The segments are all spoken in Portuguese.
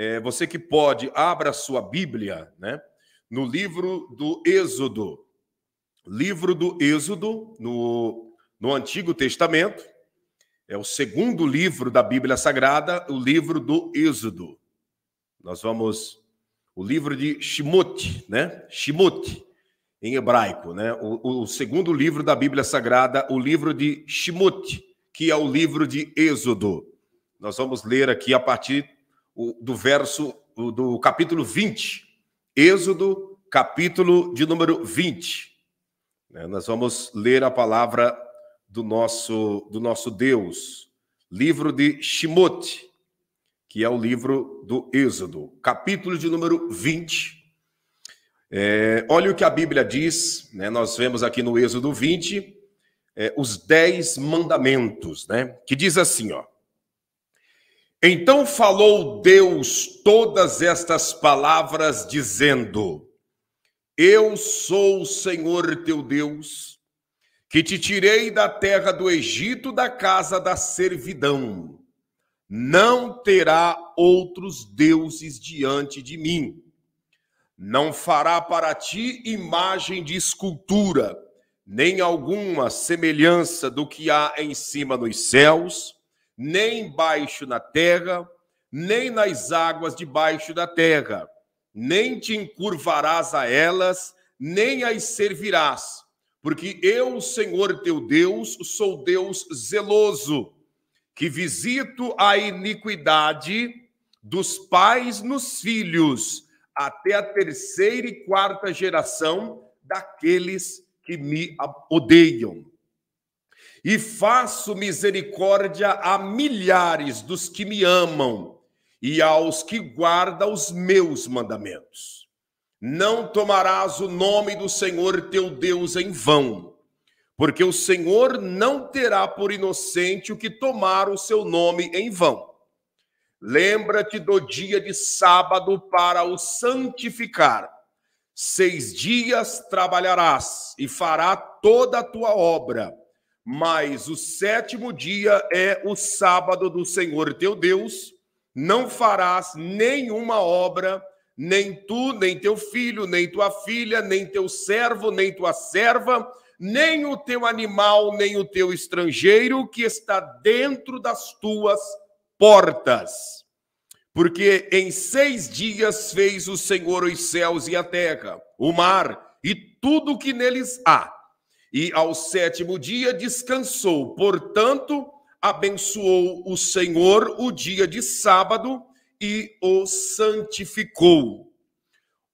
É, você que pode, abra sua Bíblia, né? No livro do Êxodo. Livro do Êxodo, no, no Antigo Testamento. É o segundo livro da Bíblia Sagrada, o livro do Êxodo. Nós vamos. O livro de Shimot, né? Shimot, em hebraico, né? O, o segundo livro da Bíblia Sagrada, o livro de Shimot, que é o livro de Êxodo. Nós vamos ler aqui a partir do verso do capítulo 20. Êxodo, capítulo de número 20. Né, nós vamos ler a palavra do nosso, do nosso Deus, livro de Shimote, que é o livro do Êxodo, capítulo de número 20. É, olha o que a Bíblia diz, né? nós vemos aqui no Êxodo 20, é, os dez mandamentos, né? que diz assim, ó. Então falou Deus todas estas palavras, dizendo: Eu sou o Senhor teu Deus, que te tirei da terra do Egito, da casa da servidão. Não terá outros deuses diante de mim. Não fará para ti imagem de escultura, nem alguma semelhança do que há em cima nos céus nem embaixo na terra, nem nas águas debaixo da terra, nem te encurvarás a elas, nem as servirás, porque eu, Senhor teu Deus, sou Deus zeloso, que visito a iniquidade dos pais nos filhos, até a terceira e quarta geração daqueles que me odeiam e faço misericórdia a milhares dos que me amam e aos que guardam os meus mandamentos. Não tomarás o nome do Senhor teu Deus em vão, porque o Senhor não terá por inocente o que tomar o seu nome em vão. Lembra-te do dia de sábado para o santificar. Seis dias trabalharás e fará toda a tua obra mas o sétimo dia é o sábado do Senhor teu Deus, não farás nenhuma obra, nem tu, nem teu filho, nem tua filha, nem teu servo, nem tua serva, nem o teu animal, nem o teu estrangeiro que está dentro das tuas portas. Porque em seis dias fez o Senhor os céus e a terra, o mar e tudo o que neles há e ao sétimo dia descansou. Portanto, abençoou o Senhor o dia de sábado e o santificou.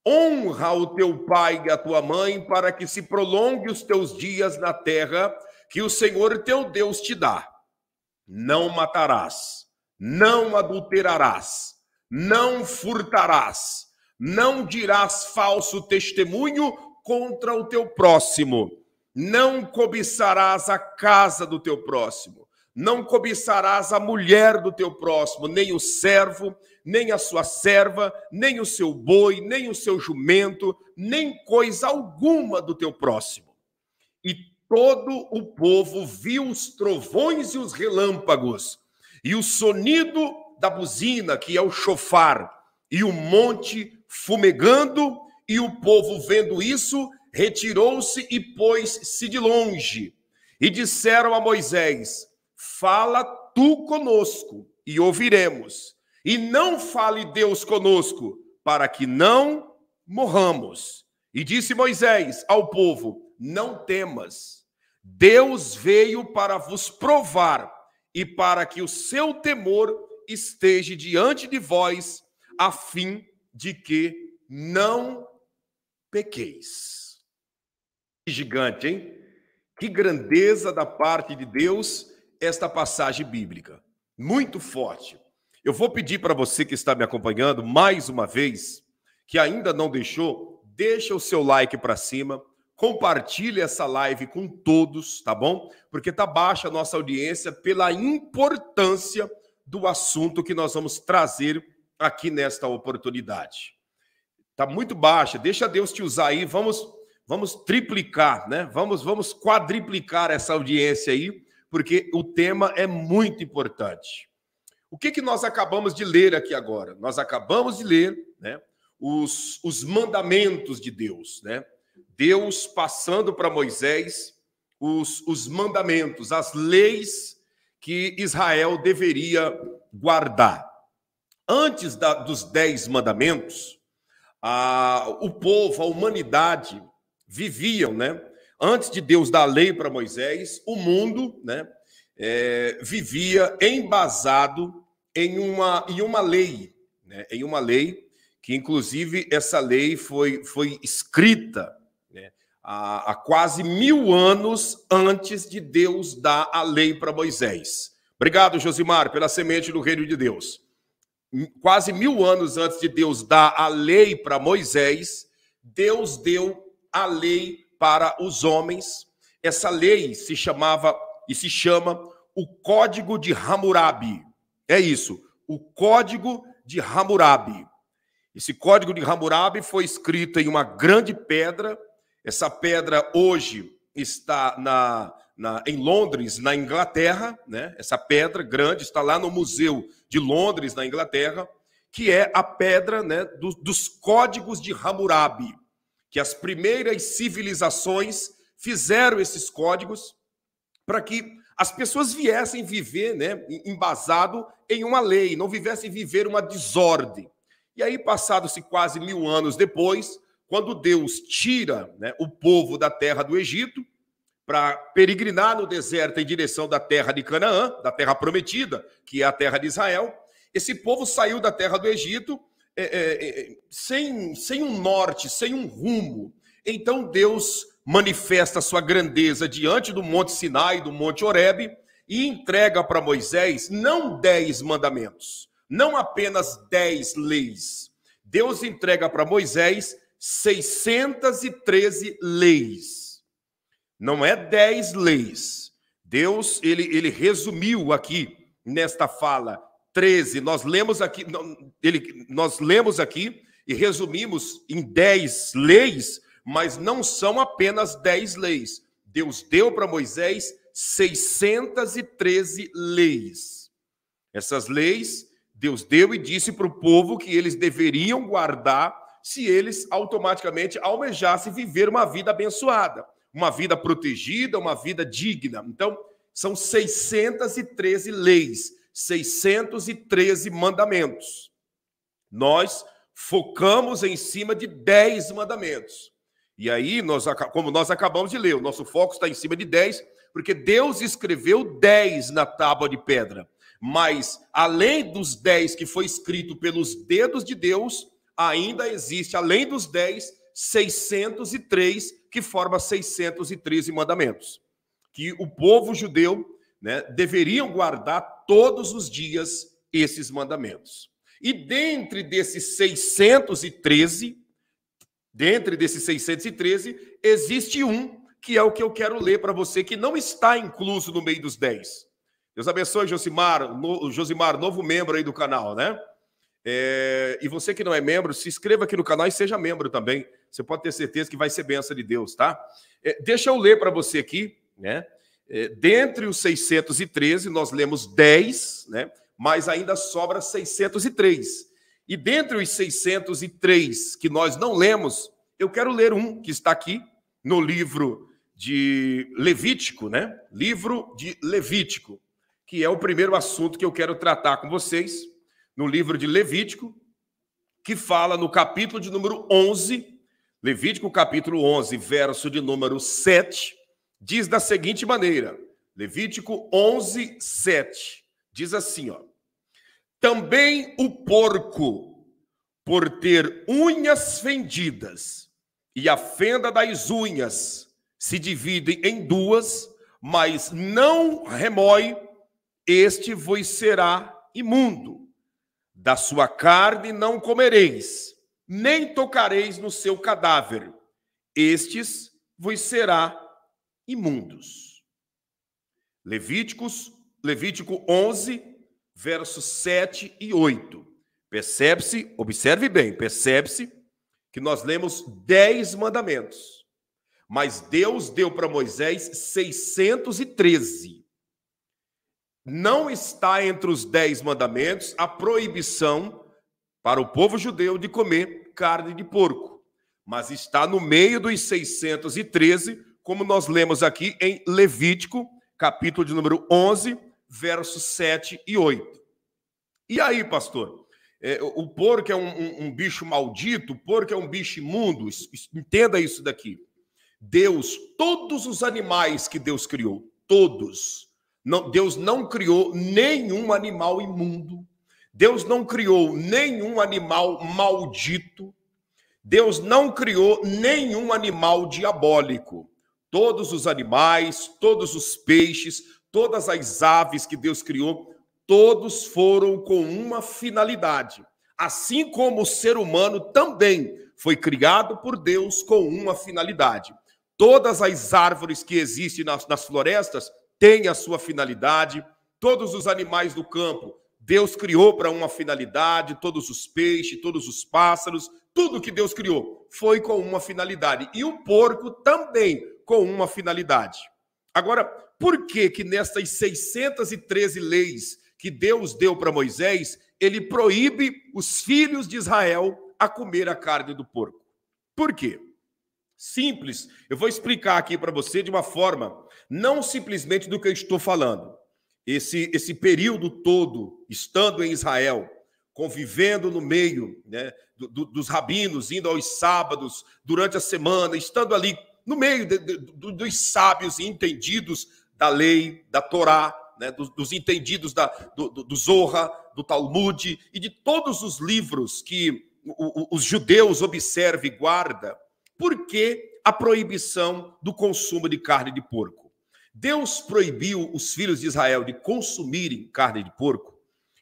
Honra o teu pai e a tua mãe para que se prolongue os teus dias na terra que o Senhor teu Deus te dá. Não matarás, não adulterarás, não furtarás, não dirás falso testemunho contra o teu próximo não cobiçarás a casa do teu próximo, não cobiçarás a mulher do teu próximo, nem o servo, nem a sua serva, nem o seu boi, nem o seu jumento, nem coisa alguma do teu próximo. E todo o povo viu os trovões e os relâmpagos, e o sonido da buzina, que é o chofar, e o monte fumegando, e o povo vendo isso retirou-se e pôs-se de longe. E disseram a Moisés: Fala tu conosco, e ouviremos. E não fale Deus conosco, para que não morramos. E disse Moisés ao povo: Não temas. Deus veio para vos provar e para que o seu temor esteja diante de vós, a fim de que não pequeis. Que gigante, hein? Que grandeza da parte de Deus esta passagem bíblica. Muito forte. Eu vou pedir para você que está me acompanhando mais uma vez, que ainda não deixou, deixa o seu like para cima, compartilhe essa live com todos, tá bom? Porque tá baixa a nossa audiência pela importância do assunto que nós vamos trazer aqui nesta oportunidade. Tá muito baixa, deixa Deus te usar aí, vamos vamos triplicar, né? Vamos, vamos quadriplicar essa audiência aí, porque o tema é muito importante. O que, que nós acabamos de ler aqui agora? Nós acabamos de ler né, os, os mandamentos de Deus, né? Deus passando para Moisés os, os mandamentos, as leis que Israel deveria guardar. Antes da, dos dez mandamentos, a, o povo, a humanidade, viviam, né? Antes de Deus dar a lei para Moisés, o mundo, né, é, vivia embasado em uma, em uma lei, né, em uma lei que, inclusive, essa lei foi, foi escrita né, há, há quase mil anos antes de Deus dar a lei para Moisés. Obrigado, Josimar, pela semente do reino de Deus. Quase mil anos antes de Deus dar a lei para Moisés, Deus deu a lei para os homens. Essa lei se chamava e se chama o Código de Hammurabi. É isso, o Código de Hammurabi. Esse Código de Hammurabi foi escrito em uma grande pedra. Essa pedra hoje está na, na, em Londres, na Inglaterra. Né? Essa pedra grande está lá no Museu de Londres, na Inglaterra, que é a pedra né, dos Códigos de Hammurabi que as primeiras civilizações fizeram esses códigos para que as pessoas viessem viver, né, embasado em uma lei, não vivessem viver uma desordem. E aí, passados-se quase mil anos depois, quando Deus tira né, o povo da terra do Egito para peregrinar no deserto em direção da terra de Canaã, da terra prometida, que é a terra de Israel, esse povo saiu da terra do Egito é é, é, é, sem, sem um norte, sem um rumo. Então Deus manifesta sua grandeza diante do Monte Sinai, do Monte Horebe, e entrega para Moisés não dez mandamentos, não apenas dez leis. Deus entrega para Moisés 613 leis. Não é dez leis. Deus, ele, ele resumiu aqui nesta fala 13. Nós lemos aqui, ele, nós lemos aqui e resumimos em 10 leis, mas não são apenas 10 leis. Deus deu para Moisés 613 leis. Essas leis Deus deu e disse para o povo que eles deveriam guardar se eles automaticamente almejassem viver uma vida abençoada, uma vida protegida, uma vida digna. Então, são 613 leis. 613 mandamentos. Nós focamos em cima de 10 mandamentos. E aí, nós, como nós acabamos de ler, o nosso foco está em cima de 10, porque Deus escreveu 10 na tábua de pedra. Mas, além dos 10 que foi escrito pelos dedos de Deus, ainda existe, além dos 10, 603, que forma 613 mandamentos. Que o povo judeu né, deveriam guardar todos os dias esses mandamentos. E dentre desses 613, dentre desses 613, existe um que é o que eu quero ler para você, que não está incluso no meio dos 10. Deus abençoe, Josimar, no, Josimar, novo membro aí do canal, né? É, e você que não é membro, se inscreva aqui no canal e seja membro também. Você pode ter certeza que vai ser benção de Deus, tá? É, deixa eu ler para você aqui, né? É, dentre os 613, nós lemos 10, né? mas ainda sobra 603. E dentre os 603 que nós não lemos, eu quero ler um que está aqui no livro de Levítico, né? Livro de Levítico, que é o primeiro assunto que eu quero tratar com vocês, no livro de Levítico, que fala no capítulo de número 11, Levítico capítulo 11, verso de número 7, diz da seguinte maneira: Levítico 11, 7. Diz assim, ó. Também o porco, por ter unhas fendidas, e a fenda das unhas se divide em duas, mas não remói, este vos será imundo. Da sua carne não comereis, nem tocareis no seu cadáver, estes vos será imundo imundos. Levíticos, Levítico 11, versos 7 e 8. Percebe-se, observe bem, percebe-se que nós lemos 10 mandamentos, mas Deus deu para Moisés 613. Não está entre os 10 mandamentos a proibição para o povo judeu de comer carne de porco, mas está no meio dos 613 como nós lemos aqui em Levítico, capítulo de número 11, versos 7 e 8. E aí, pastor? É, o porco é um, um, um, bicho maldito, o porco é um bicho imundo. entenda isso daqui. Deus, todos os animais que Deus criou, todos. Não, Deus não criou nenhum animal imundo. Deus não criou nenhum animal maldito. Deus não criou nenhum animal diabólico. Todos os animais, todos os peixes, todas as aves que Deus criou, todos foram com uma finalidade. Assim como o ser humano também foi criado por Deus com uma finalidade. Todas as árvores que existem nas, nas florestas têm a sua finalidade. Todos os animais do campo, Deus criou para uma finalidade. Todos os peixes, todos os pássaros, tudo que Deus criou foi com uma finalidade. E o porco também com uma finalidade. Agora, por que que nestas 613 leis que Deus deu para Moisés, ele proíbe os filhos de Israel a comer a carne do porco? Por quê? Simples. Eu vou explicar aqui para você de uma forma não simplesmente do que eu estou falando. Esse esse período todo estando em Israel, convivendo no meio né, do, do, dos rabinos, indo aos sábados, durante a semana, estando ali no meio de, de, dos sábios e entendidos da lei, da Torá, né, dos, dos, entendidos da, do, do do Talmud e de todos os livros que os judeus observam e guardam, por que a proibição do consumo de carne de porco? Deus proibiu os filhos de Israel de consumirem carne de porco,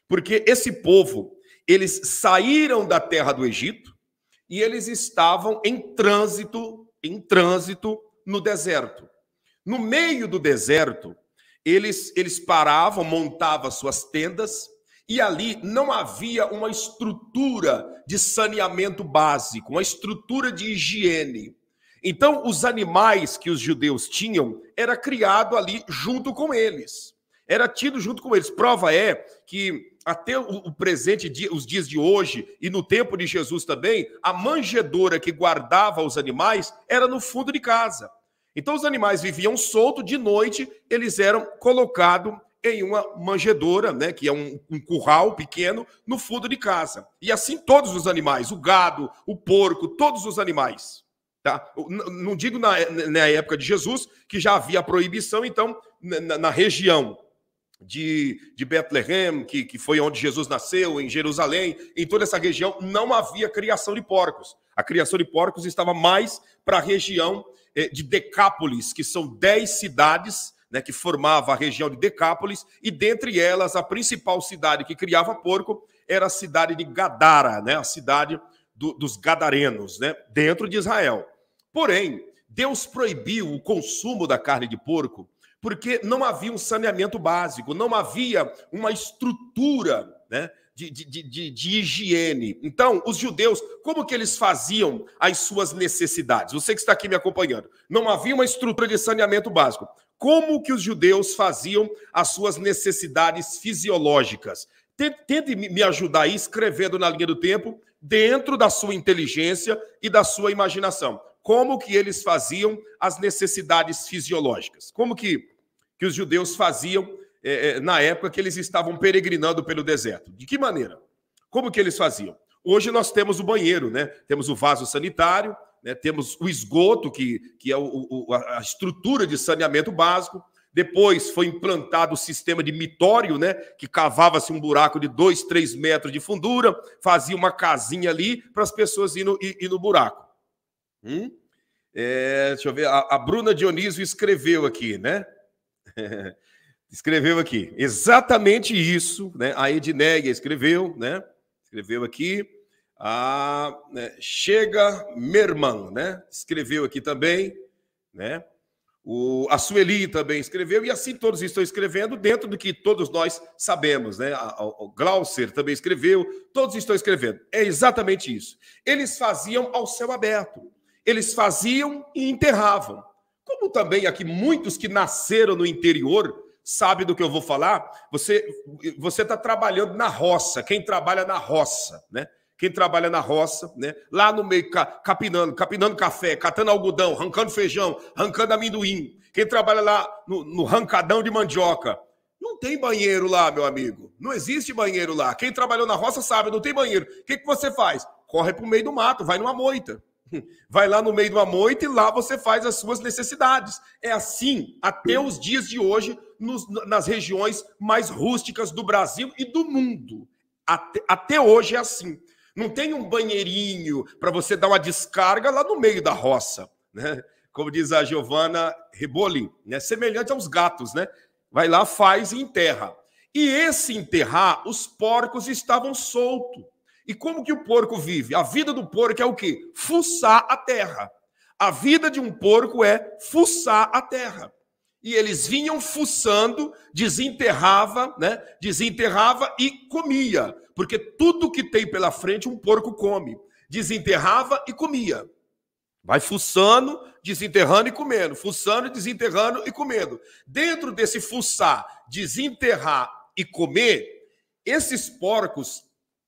porque esse povo, eles saíram da terra do Egito e eles estavam em trânsito em trânsito no deserto. No meio do deserto, eles, eles paravam, montavam suas tendas, e ali não havia uma estrutura de saneamento básico, uma estrutura de higiene. Então, os animais que os judeus tinham era criado ali junto com eles, era tido junto com eles. Prova é que até o presente os dias de hoje e no tempo de Jesus também, a manjedora que guardava os animais era no fundo de casa. Então os animais viviam solto de noite, eles eram colocados em uma manjedoura, né, que é um, um curral pequeno, no fundo de casa. E assim todos os animais, o gado, o porco, todos os animais. Tá? Não digo na, na época de Jesus, que já havia proibição, então, na, na região, de, de Bethlehem, que, que foi onde Jesus nasceu, em Jerusalém, em toda essa região, não havia criação de porcos. A criação de porcos estava mais para a região eh, de Decápolis, que são dez cidades né, que formava a região de Decápolis, e dentre elas, a principal cidade que criava porco era a cidade de Gadara, né, a cidade do, dos gadarenos, né, dentro de Israel. Porém, Deus proibiu o consumo da carne de porco porque não havia um saneamento básico, não havia uma estrutura né, de, de, de, de, higiene. Então, os judeus, como que eles faziam as suas necessidades? Você que está aqui me acompanhando, não havia uma estrutura de saneamento básico. Como que os judeus faziam as suas necessidades fisiológicas? Tente me ajudar aí escrevendo na linha do tempo, dentro da sua inteligência e da sua imaginação como que eles faziam as necessidades fisiológicas. Como que que os judeus faziam é, é, na época que eles estavam peregrinando pelo deserto. De que maneira? Como que eles faziam? Hoje nós temos o banheiro, né? Temos o vaso sanitário, né? temos o esgoto, que, que é o, o, a estrutura de saneamento básico. Depois foi implantado o sistema de mitório, né? Que cavava-se um buraco de dois, três metros de fundura, fazia uma casinha ali para as pessoas irem no, ir, no buraco. Hum? É, deixa eu ver, a, a Bruna Dionísio escreveu aqui, né? escreveu aqui, exatamente isso, né? A Edneg escreveu, né? Escreveu aqui. A né? Chega Merman, né? Escreveu aqui também, né? O, a Sueli também escreveu, e assim todos estão escrevendo dentro do que todos nós sabemos, né? O Glaucer também escreveu, todos estão escrevendo. É exatamente isso. Eles faziam ao céu aberto, eles faziam e enterravam. Como também aqui muitos que nasceram no interior sabe do que eu vou falar. Você você está trabalhando na roça. Quem trabalha na roça, né? Quem trabalha na roça, né? Lá no meio capinando, capinando café, catando algodão, arrancando feijão, arrancando amendoim. Quem trabalha lá no, no rancadão de mandioca. Não tem banheiro lá, meu amigo. Não existe banheiro lá. Quem trabalhou na roça sabe, não tem banheiro. O que, que você faz? Corre para o meio do mato, vai numa moita. Vai lá no meio de uma moita e lá você faz as suas necessidades. É assim até os dias de hoje nos, nas regiões mais rústicas do Brasil e do mundo. Até, até hoje é assim. Não tem um banheirinho para você dar uma descarga lá no meio da roça, né? Como diz a Giovana Reboli, né? Semelhante aos gatos, né? Vai lá, faz e enterra. E esse enterrar, os porcos estavam soltos. E como que o porco vive? A vida do porco é o quê? Fuçar a terra. A vida de um porco é fuçar a terra. E eles vinham fuçando, desenterrava, né? Desenterrava e comia, porque tudo que tem pela frente um porco come. Desenterrava e comia. Vai fuçando, desenterrando e comendo, fuçando, desenterrando e comendo. Dentro desse fuçar, desenterrar e comer, esses porcos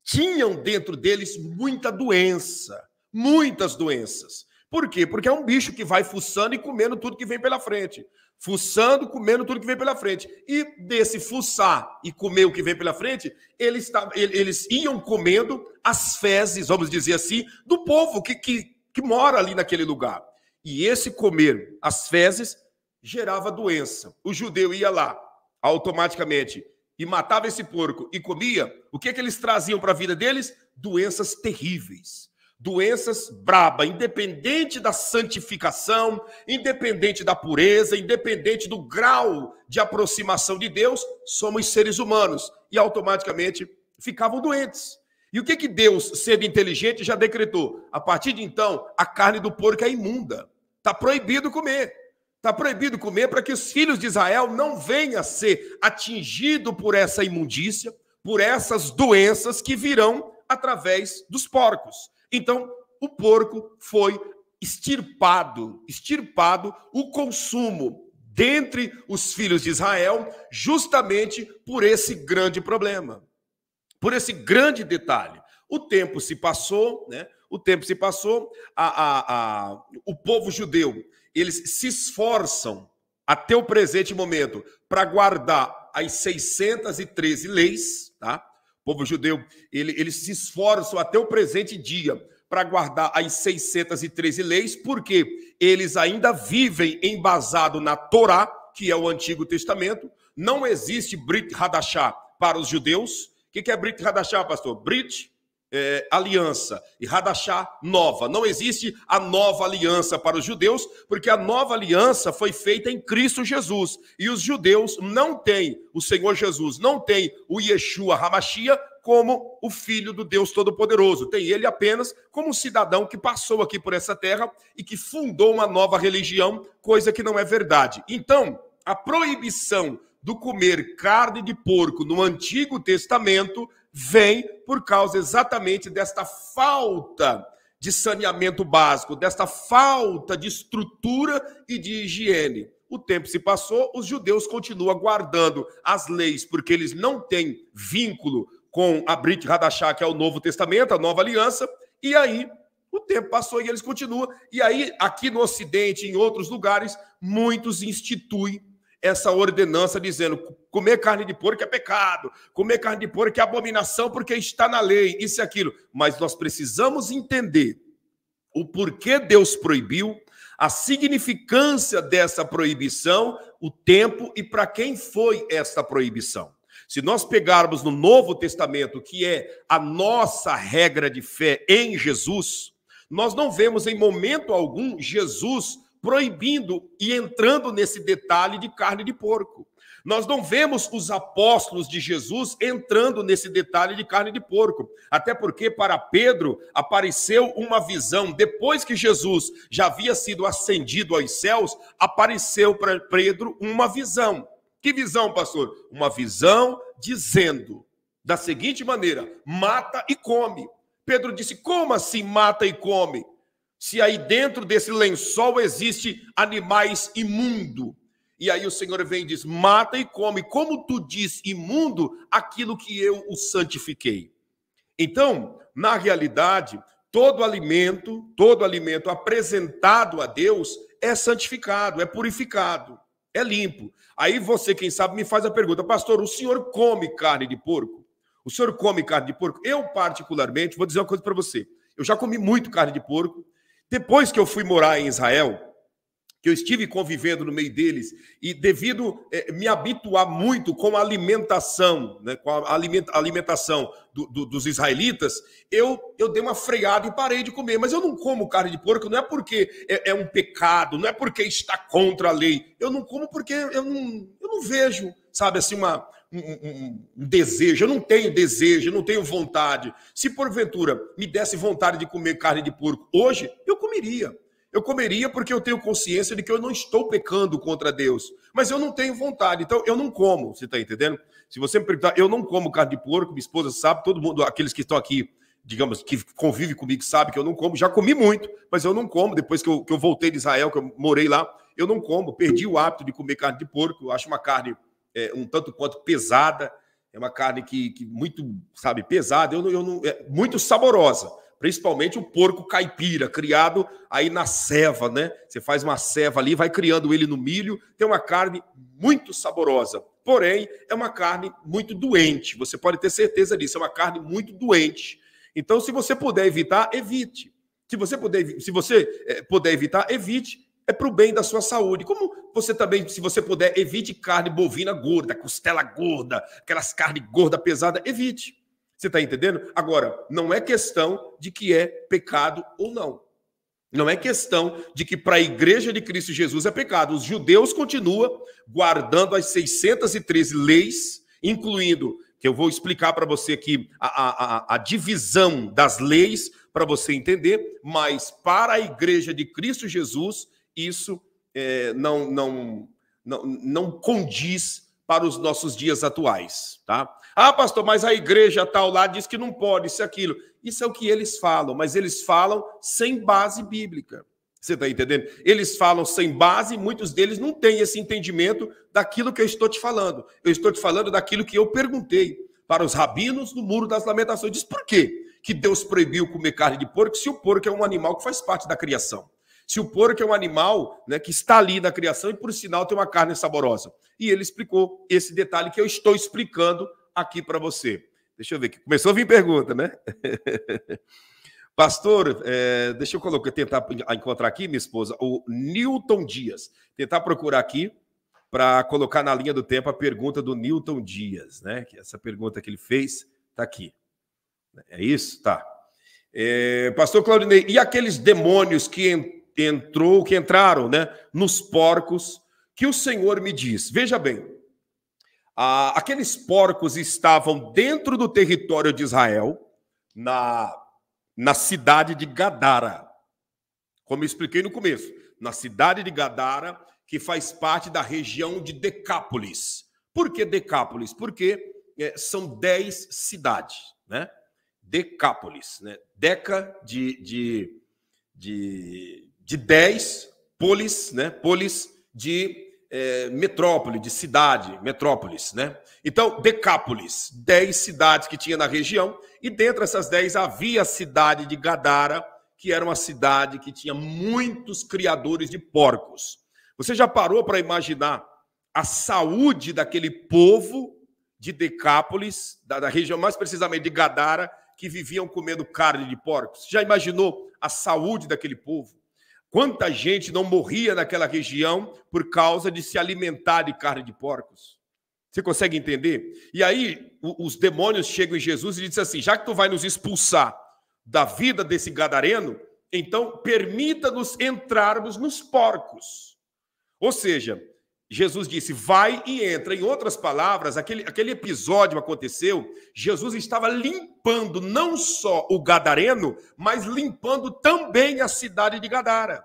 tinham dentro deles muita doença, muitas doenças. Por quê? Porque é um bicho que vai fuçando e comendo tudo que vem pela frente. Fuçando, comendo tudo que vem pela frente. E desse fuçar e comer o que vem pela frente, eles, eles iam comendo as fezes, vamos dizer assim, do povo que, que, que mora ali naquele lugar. E esse comer as fezes gerava doença. O judeu ia lá, automaticamente e matava esse porco e comia, o que, é que eles traziam para a vida deles? Doenças terríveis. Doenças braba, independente da santificação, independente da pureza, independente do grau de aproximação de Deus, somos seres humanos e automaticamente ficavam doentes. E o que, é que Deus, sendo inteligente, já decretou? A partir de então, a carne do porco é imunda, está proibido comer. Está proibido comer para que os filhos de Israel não venham a ser atingidos por essa imundícia, por essas doenças que virão através dos porcos. Então, o porco foi extirpado, extirpado o consumo dentre os filhos de Israel, justamente por esse grande problema, por esse grande detalhe. O tempo se passou, né? O tempo se passou, a, a, a o povo judeu eles se esforçam até o presente momento para guardar as 613 leis, tá? O povo judeu, ele, eles se esforçam até o presente dia para guardar as 613 leis, porque eles ainda vivem embasado na Torá, que é o Antigo Testamento. Não existe Brit Hadashah para os judeus. O que é Brit Hadashah, pastor? Brit é, aliança e Radachá nova. Não existe a nova aliança para os judeus, porque a nova aliança foi feita em Cristo Jesus. E os judeus não têm o Senhor Jesus, não tem o Yeshua Hamashia como o filho do Deus Todo-Poderoso. Tem ele apenas como um cidadão que passou aqui por essa terra e que fundou uma nova religião, coisa que não é verdade. Então, a proibição do comer carne de porco no Antigo Testamento vem por causa exatamente desta falta de saneamento básico, desta falta de estrutura e de higiene. O tempo se passou, os judeus continuam guardando as leis, porque eles não têm vínculo com a Brit Hadashah, que é o Novo Testamento, a Nova Aliança, e aí o tempo passou e eles continuam. E aí, aqui no Ocidente, em outros lugares, muitos instituem essa ordenança dizendo comer carne de porco é pecado, comer carne de porco é abominação porque está na lei, isso e aquilo. Mas nós precisamos entender o porquê Deus proibiu, a significância dessa proibição, o tempo e para quem foi essa proibição. Se nós pegarmos no Novo Testamento, que é a nossa regra de fé em Jesus, nós não vemos em momento algum Jesus proibindo e entrando nesse detalhe de carne de porco. Nós não vemos os apóstolos de Jesus entrando nesse detalhe de carne de porco, até porque para Pedro apareceu uma visão, depois que Jesus já havia sido ascendido aos céus, apareceu para Pedro uma visão. Que visão, pastor? Uma visão dizendo da seguinte maneira: mata e come. Pedro disse: como assim mata e come? se aí dentro desse lençol existe animais imundo. E aí o Senhor vem e diz: mata e come, como tu diz imundo, aquilo que eu o santifiquei. Então, na realidade, todo alimento, todo alimento apresentado a Deus é santificado, é purificado, é limpo. Aí você, quem sabe, me faz a pergunta: pastor, o senhor come carne de porco? O senhor come carne de porco? Eu, particularmente, vou dizer uma coisa para você. Eu já comi muito carne de porco, depois que eu fui morar em Israel, que eu estive convivendo no meio deles e devido eh, me habituar muito com a alimentação, né, com a alimentação do, do, dos israelitas, eu, eu dei uma freada e parei de comer. Mas eu não como carne de porco, não é porque é, é um pecado, não é porque está contra a lei. Eu não como porque eu não, eu não vejo, sabe, assim, uma, um, um, desejo, eu não tenho desejo, eu não tenho vontade. Se porventura me desse vontade de comer carne de porco hoje, eu comeria. Eu comeria porque eu tenho consciência de que eu não estou pecando contra Deus, mas eu não tenho vontade, então eu não como. Você está entendendo? Se você me perguntar, eu não como carne de porco, minha esposa sabe, todo mundo, aqueles que estão aqui digamos, que convive comigo sabe que eu não como. Já comi muito, mas eu não como. Depois que eu, que eu, voltei de Israel, que eu morei lá, eu não como. Perdi o hábito de comer carne de porco. Eu acho uma carne é, um tanto quanto pesada, é uma carne que, que muito, sabe, pesada, eu eu não, é muito saborosa, principalmente o porco caipira, criado aí na ceva, né? Você faz uma ceva ali, vai criando ele no milho, tem uma carne muito saborosa. Porém, é uma carne muito doente, você pode ter certeza disso, é uma carne muito doente. Então, se você puder evitar, evite. Se você puder, se você é, puder evitar, evite é para o bem da sua saúde. Como você também, se você puder, evite carne bovina gorda, costela gorda, aquelas carnes gorda pesada, evite. Você está entendendo? Agora, não é questão de que é pecado ou não. Não é questão de que para a igreja de Cristo Jesus é pecado. Os judeus continuam guardando as 613 leis, incluindo, que eu vou explicar para você aqui, a, a, a divisão das leis para você entender, mas para a igreja de Cristo Jesus, isso é, não, não, não, não condiz para os nossos dias atuais, tá? Ah, pastor, mas a igreja tal lá diz que não pode isso aquilo. Isso é o que eles falam, mas eles falam sem base bíblica. Você está entendendo? Eles falam sem base, muitos deles não têm esse entendimento daquilo que eu estou te falando. Eu estou te falando daquilo que eu perguntei para os rabinos do Muro das Lamentações. Diz por quê que Deus proibiu comer carne de porco se o porco é um animal que faz parte da criação? Se o porco é um animal né, que está ali na criação e, por sinal, tem uma carne saborosa. E ele explicou esse detalhe que eu estou explicando aqui para você. Deixa eu ver aqui. Começou a vir pergunta, né? Pastor, é, deixa eu colocar, tentar encontrar aqui, minha esposa, o Newton Dias. Tentar procurar aqui para colocar na linha do tempo a pergunta do Newton Dias, né? Que essa pergunta que ele fez está aqui. É isso? Tá. É, pastor Claudinei, e aqueles demônios que entrou, que entraram, né, nos porcos, que o Senhor me diz: Veja bem, a, aqueles porcos estavam dentro do território de Israel, na, na cidade de Gadara. Como eu expliquei no começo, na cidade de Gadara, que faz parte da região de Decápolis. Por que Decápolis? Porque é, são dez cidades, né? Decápolis, né? Deca de, de, de de 10 polis, né? Polis de é, metrópole, de cidade, metrópolis, né? Então, Decápolis, 10 cidades que tinha na região, e dentro dessas 10 havia a cidade de Gadara, que era uma cidade que tinha muitos criadores de porcos. Você já parou para imaginar a saúde daquele povo de Decápolis, da, da região mais precisamente de Gadara, que viviam comendo carne de porcos? Já imaginou a saúde daquele povo? Quanta gente não morria naquela região por causa de se alimentar de carne de porcos? Você consegue entender? E aí os demônios chegam em Jesus e dizem assim: já que tu vai nos expulsar da vida desse gadareno, então permita-nos entrarmos nos porcos. Ou seja, Jesus disse: vai e entra. Em outras palavras, aquele, aquele episódio aconteceu. Jesus estava limpando não só o Gadareno, mas limpando também a cidade de Gadara.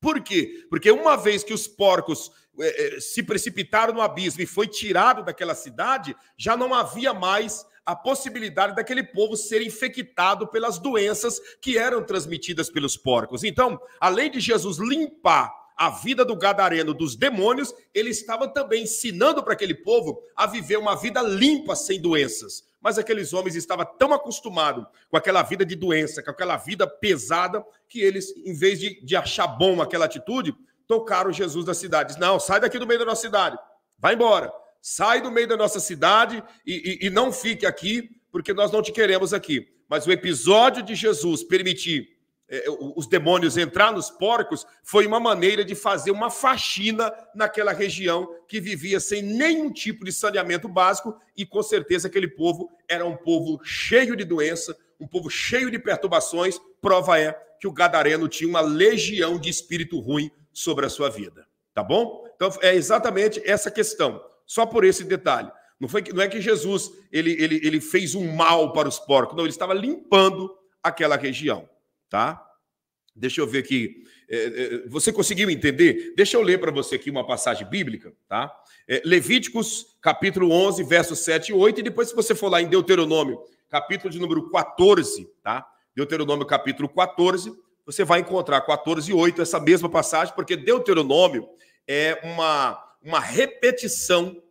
Por quê? Porque uma vez que os porcos eh, eh, se precipitaram no abismo e foi tirado daquela cidade, já não havia mais a possibilidade daquele povo ser infectado pelas doenças que eram transmitidas pelos porcos. Então, além de Jesus limpar a vida do gadareno dos demônios, ele estava também ensinando para aquele povo a viver uma vida limpa, sem doenças. Mas aqueles homens estavam tão acostumados com aquela vida de doença, com aquela vida pesada, que eles, em vez de, de achar bom aquela atitude, tocaram Jesus da cidade. não, sai daqui do meio da nossa cidade, vai embora. Sai do meio da nossa cidade e, e, e não fique aqui, porque nós não te queremos aqui. Mas o episódio de Jesus permitir é, é, os demônios entrar nos porcos foi uma maneira de fazer uma faxina naquela região que vivia sem nenhum tipo de saneamento básico e com certeza aquele povo era um povo cheio de doença, um povo cheio de perturbações. Prova é que o gadareno tinha uma legião de espírito ruim sobre a sua vida, tá bom? Então é exatamente essa questão, só por esse detalhe. Não, foi, não é que Jesus ele, ele, ele fez um mal para os porcos, não, ele estava limpando aquela região tá? Deixa eu ver aqui. É, é, você conseguiu entender? Deixa eu ler para você aqui uma passagem bíblica, tá? É, Levíticos, capítulo 11, versos 7 e 8, e depois, se você for lá em Deuteronômio, capítulo de número 14, tá? Deuteronômio, capítulo 14, você vai encontrar 14 e 8, essa mesma passagem, porque Deuteronômio é uma, uma repetição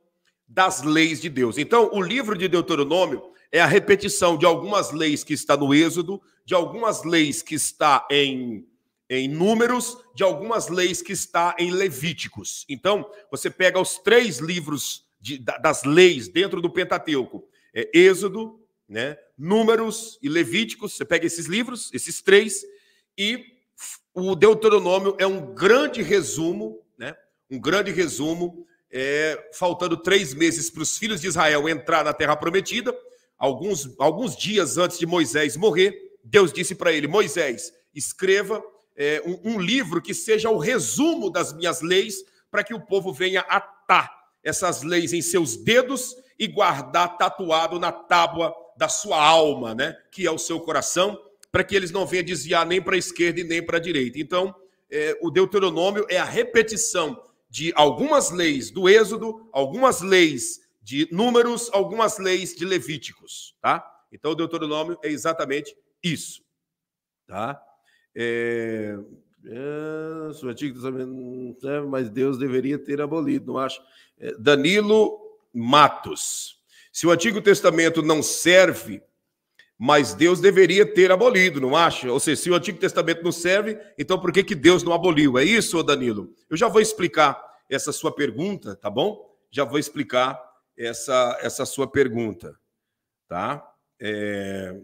das leis de Deus. Então, o livro de Deuteronômio é a repetição de algumas leis que está no Êxodo, de algumas leis que está em, em Números, de algumas leis que está em Levíticos. Então, você pega os três livros de, das leis dentro do Pentateuco: é, Êxodo, né, Números e Levíticos. Você pega esses livros, esses três, e o Deuteronômio é um grande resumo, né, um grande resumo. É, faltando três meses para os filhos de Israel entrar na Terra Prometida, alguns, alguns dias antes de Moisés morrer, Deus disse para ele: Moisés, escreva é, um, um, livro que seja o resumo das minhas leis, para que o povo venha atar essas leis em seus dedos e guardar tatuado na tábua da sua alma, né? Que é o seu coração, para que eles não venham desviar nem para a esquerda e nem para a direita. Então, é, o Deuteronômio é a repetição de algumas leis do Êxodo, algumas leis de Números, algumas leis de Levíticos, tá? Então, o Deuteronômio é exatamente isso, tá? É, é, o Antigo Testamento não serve, mas Deus deveria ter abolido, não acho. É, Danilo Matos. Se o Antigo Testamento não serve, mas Deus deveria ter abolido, não acha? Ou seja, se o Antigo Testamento não serve, então por que, que Deus não aboliu? É isso, Danilo? Eu já vou explicar essa sua pergunta, tá bom? Já vou explicar essa, essa sua pergunta, tá? É...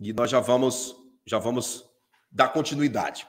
E nós já vamos já vamos dar continuidade.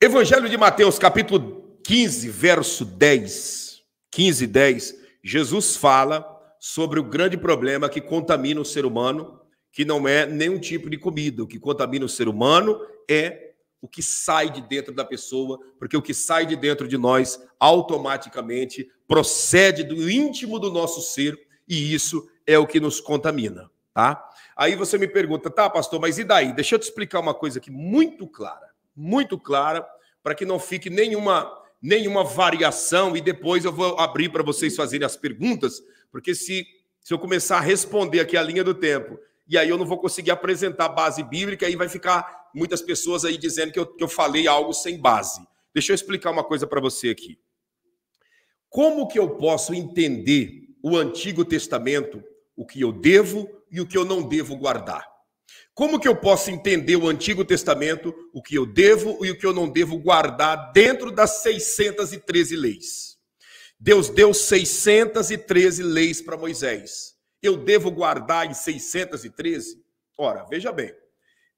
Evangelho de Mateus, capítulo 15, verso 10. 15 10. Jesus fala sobre o grande problema que contamina o ser humano, que não é nenhum tipo de comida. O que contamina o ser humano é o que sai de dentro da pessoa, porque o que sai de dentro de nós automaticamente procede do íntimo do nosso ser e isso é o que nos contamina tá? Aí você me pergunta, tá, pastor, mas e daí? Deixa eu te explicar uma coisa aqui muito clara, muito clara, para que não fique nenhuma nenhuma variação e depois eu vou abrir para vocês fazerem as perguntas, porque se se eu começar a responder aqui a linha do tempo, e aí eu não vou conseguir apresentar base bíblica e vai ficar muitas pessoas aí dizendo que eu, que eu falei algo sem base. Deixa eu explicar uma coisa para você aqui. Como que eu posso entender o Antigo Testamento, o que eu devo, e o que eu não devo guardar. Como que eu posso entender o Antigo Testamento, o que eu devo e o que eu não devo guardar dentro das 613 leis? Deus deu 613 leis para Moisés. Eu devo guardar em 613? Ora, veja bem.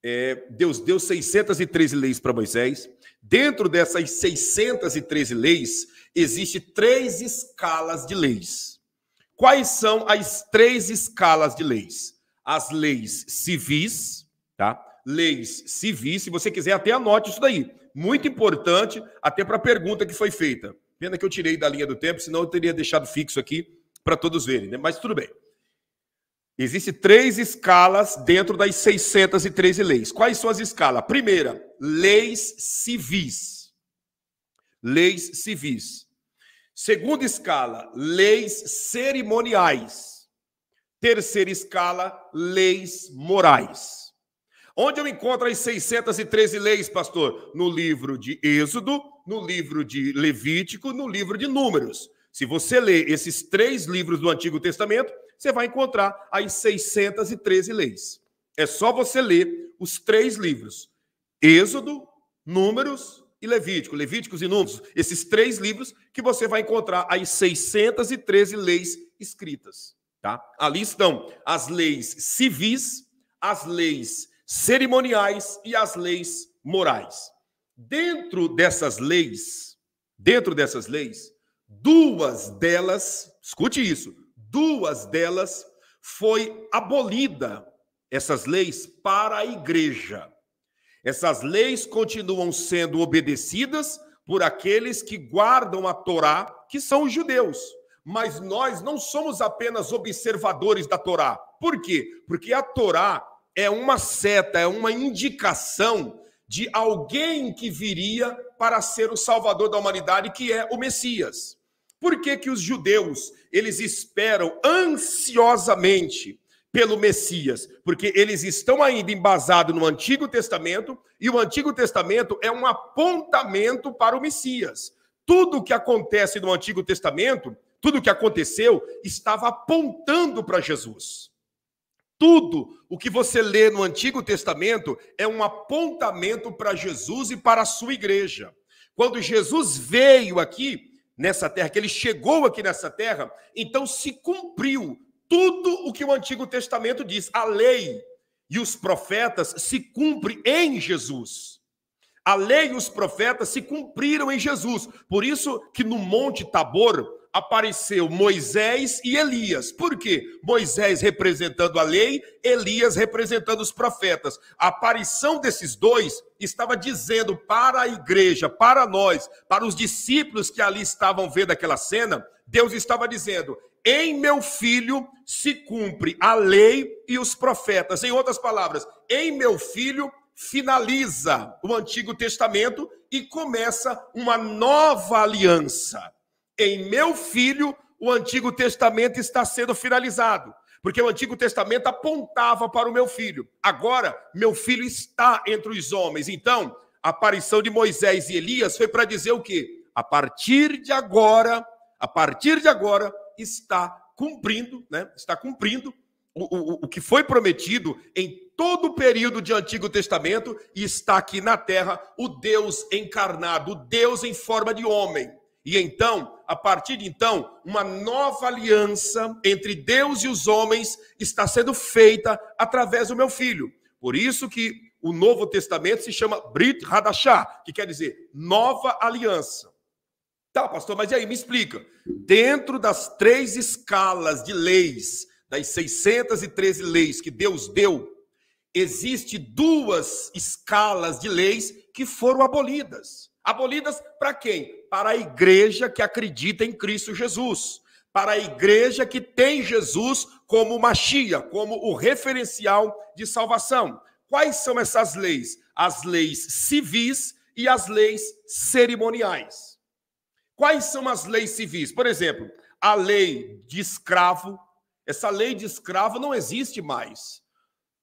É, Deus deu 613 leis para Moisés. Dentro dessas 613 leis, existe três escalas de leis. Quais são as três escalas de leis? As leis civis, tá? Leis civis, se você quiser, até anote isso daí. Muito importante, até para a pergunta que foi feita. Pena que eu tirei da linha do tempo, senão eu teria deixado fixo aqui para todos verem, né? Mas tudo bem. Existem três escalas dentro das 613 leis. Quais são as escalas? Primeira, leis civis. Leis civis. Segunda escala, leis cerimoniais. Terceira escala, leis morais. Onde eu encontro as 613 leis, pastor? No livro de Êxodo, no livro de Levítico, no livro de Números. Se você ler esses três livros do Antigo Testamento, você vai encontrar as 613 leis. É só você ler os três livros: Êxodo, Números e Levítico, Levíticos e Números, esses três livros que você vai encontrar as 613 leis escritas, tá? Ali estão as leis civis, as leis cerimoniais e as leis morais. Dentro dessas leis, dentro dessas leis, duas delas, escute isso, duas delas foi abolida essas leis para a igreja. Essas leis continuam sendo obedecidas por aqueles que guardam a Torá, que são os judeus. Mas nós não somos apenas observadores da Torá. Por quê? Porque a Torá é uma seta, é uma indicação de alguém que viria para ser o salvador da humanidade, que é o Messias. Por que, que os judeus eles esperam ansiosamente pelo Messias, porque eles estão ainda embasados no Antigo Testamento, e o Antigo Testamento é um apontamento para o Messias. Tudo o que acontece no Antigo Testamento, tudo o que aconteceu, estava apontando para Jesus. Tudo o que você lê no Antigo Testamento é um apontamento para Jesus e para a sua igreja. Quando Jesus veio aqui nessa terra, que ele chegou aqui nessa terra, então se cumpriu tudo o que o Antigo Testamento diz. A lei e os profetas se cumpre em Jesus. A lei e os profetas se cumpriram em Jesus. Por isso que no Monte Tabor apareceu Moisés e Elias. Por quê? Moisés representando a lei, Elias representando os profetas. A aparição desses dois estava dizendo para a igreja, para nós, para os discípulos que ali estavam vendo aquela cena, Deus estava dizendo: em meu filho se cumpre a lei e os profetas. Em outras palavras, em meu filho finaliza o Antigo Testamento e começa uma nova aliança. Em meu filho, o Antigo Testamento está sendo finalizado, porque o Antigo Testamento apontava para o meu filho. Agora, meu filho está entre os homens. Então, a aparição de Moisés e Elias foi para dizer o quê? A partir de agora, a partir de agora, está cumprindo, né? Está cumprindo o, o, o que foi prometido em todo o período de Antigo Testamento e está aqui na terra o Deus encarnado, o Deus em forma de homem. E então, a partir de então, uma nova aliança entre Deus e os homens está sendo feita através do meu filho. Por isso que o Novo Testamento se chama Brit Hadashah, que quer dizer nova aliança. Tá, pastor, mas e aí, me explica. Dentro das três escalas de leis, das 613 leis que Deus deu, existe duas escalas de leis que foram abolidas. Abolidas para quem? Para a igreja que acredita em Cristo Jesus, para a igreja que tem Jesus como machia, como o referencial de salvação. Quais são essas leis? As leis civis e as leis cerimoniais. Quais são as leis civis? Por exemplo, a lei de escravo. Essa lei de escravo não existe mais.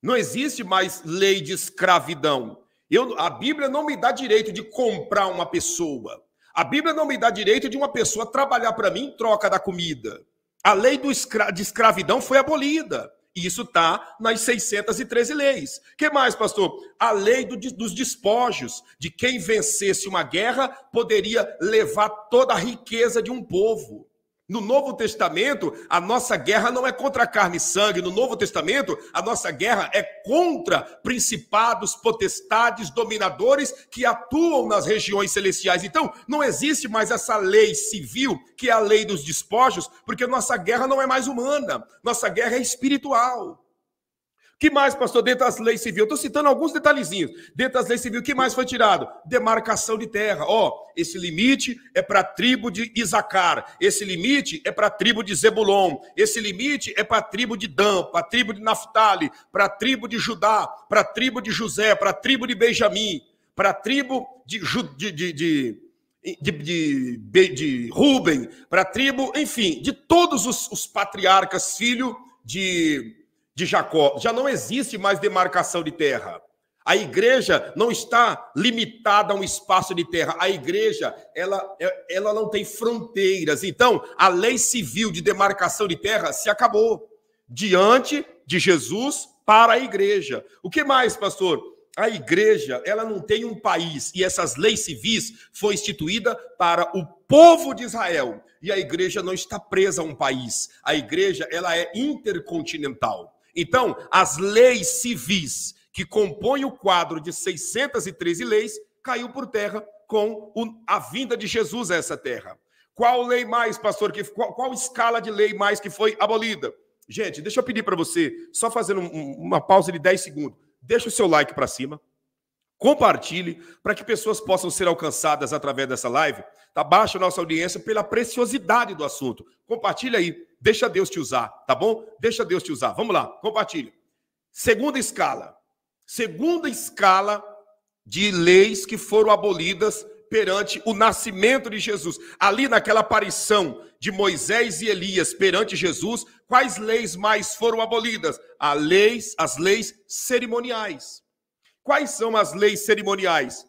Não existe mais lei de escravidão. Eu, a Bíblia não me dá direito de comprar uma pessoa. A Bíblia não me dá direito de uma pessoa trabalhar para mim em troca da comida. A lei escra de escravidão foi abolida. Tá e isso está nas 613 leis. que mais, pastor? A lei do, dos despojos, de quem vencesse uma guerra poderia levar toda a riqueza de um povo. No Novo Testamento, a nossa guerra não é contra carne e sangue. No Novo Testamento, a nossa guerra é contra principados, potestades, dominadores que atuam nas regiões celestiais. Então, não existe mais essa lei civil, que é a lei dos despojos, porque nossa guerra não é mais humana, nossa guerra é espiritual que mais, pastor, dentro das leis civis? Eu estou citando alguns detalhezinhos. Dentro das leis civis, o que mais foi tirado? Demarcação de terra. Ó, oh, esse limite é para a tribo de Isacar, esse limite é para a tribo de Zebulon, esse limite é para a tribo de Dan, para a tribo de Naftali, para a tribo de Judá, para a tribo de José, para a tribo de Benjamim, para a tribo de, de, de, de de, de, de para a tribo, enfim, de todos os, os patriarcas, filho de, de Jacó. Já não existe mais demarcação de terra. A igreja não está limitada a um espaço de terra. A igreja, ela, é, ela não tem fronteiras. Então, a lei civil de demarcação de terra se acabou diante de Jesus para a igreja. O que mais, pastor? A igreja, ela não tem um país e essas leis civis foi instituída para o povo de Israel. E a igreja não está presa a um país. A igreja, ela é intercontinental. Então, as leis civis que compõem o quadro de 613 leis caiu por terra com a vinda de Jesus a essa terra. Qual lei mais, pastor? Que, qual, qual escala de lei mais que foi abolida? Gente, deixa eu pedir para você, só fazendo uma pausa de 10 segundos. Deixa o seu like para cima compartilhe para que pessoas possam ser alcançadas através dessa live. Tá baixa a nossa audiência pela preciosidade do assunto. Compartilha aí, deixa Deus te usar, tá bom? Deixa Deus te usar. Vamos lá, compartilha. Segunda escala. Segunda escala de leis que foram abolidas perante o nascimento de Jesus. Ali naquela aparição de Moisés e Elias perante Jesus, quais leis mais foram abolidas? As leis, as leis cerimoniais. Quais são as leis cerimoniais?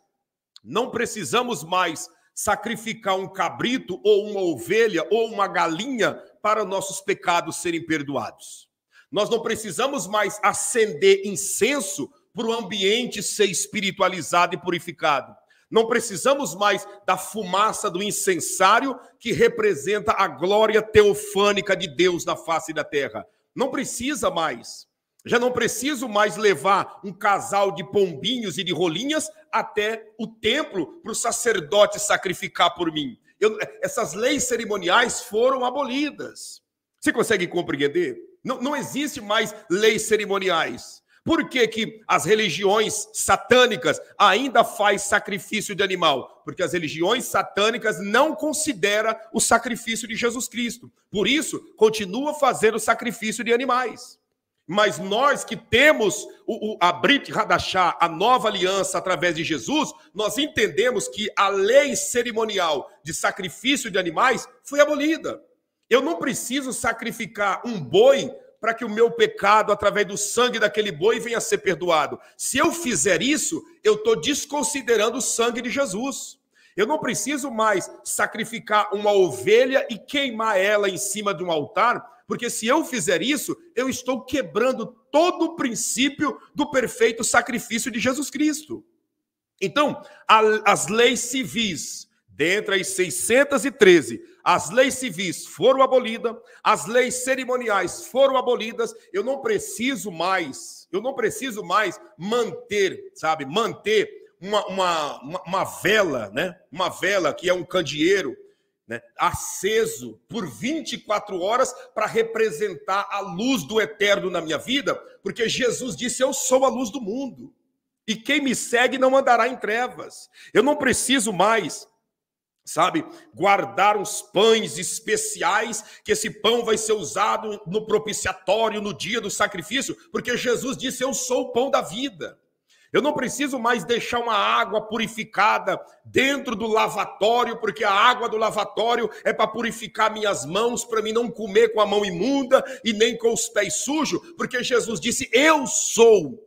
Não precisamos mais sacrificar um cabrito ou uma ovelha ou uma galinha para nossos pecados serem perdoados. Nós não precisamos mais acender incenso para o ambiente ser espiritualizado e purificado. Não precisamos mais da fumaça do incensário que representa a glória teofânica de Deus na face da terra. Não precisa mais. Já não preciso mais levar um casal de pombinhos e de rolinhas até o templo para o sacerdote sacrificar por mim. Eu, essas leis cerimoniais foram abolidas. Você consegue compreender? Não, não existe mais leis cerimoniais. Por que, que as religiões satânicas ainda faz sacrifício de animal? Porque as religiões satânicas não considera o sacrifício de Jesus Cristo. Por isso, continua fazendo sacrifício de animais. Mas nós que temos o, o, a Brit Radachá, a nova aliança através de Jesus, nós entendemos que a lei cerimonial de sacrifício de animais foi abolida. Eu não preciso sacrificar um boi para que o meu pecado, através do sangue daquele boi, venha a ser perdoado. Se eu fizer isso, eu estou desconsiderando o sangue de Jesus. Eu não preciso mais sacrificar uma ovelha e queimar ela em cima de um altar porque se eu fizer isso, eu estou quebrando todo o princípio do perfeito sacrifício de Jesus Cristo. Então, as leis civis, dentre as 613, as leis civis foram abolidas, as leis cerimoniais foram abolidas. Eu não preciso mais, eu não preciso mais manter, sabe, manter uma, uma, uma vela, né? Uma vela que é um candeeiro né, aceso por 24 horas para representar a luz do eterno na minha vida, porque Jesus disse: Eu sou a luz do mundo, e quem me segue não andará em trevas. Eu não preciso mais sabe? Guardar os pães especiais, que esse pão vai ser usado no propiciatório, no dia do sacrifício, porque Jesus disse: Eu sou o pão da vida. Eu não preciso mais deixar uma água purificada dentro do lavatório, porque a água do lavatório é para purificar minhas mãos, para mim não comer com a mão imunda e nem com os pés sujos, porque Jesus disse: Eu sou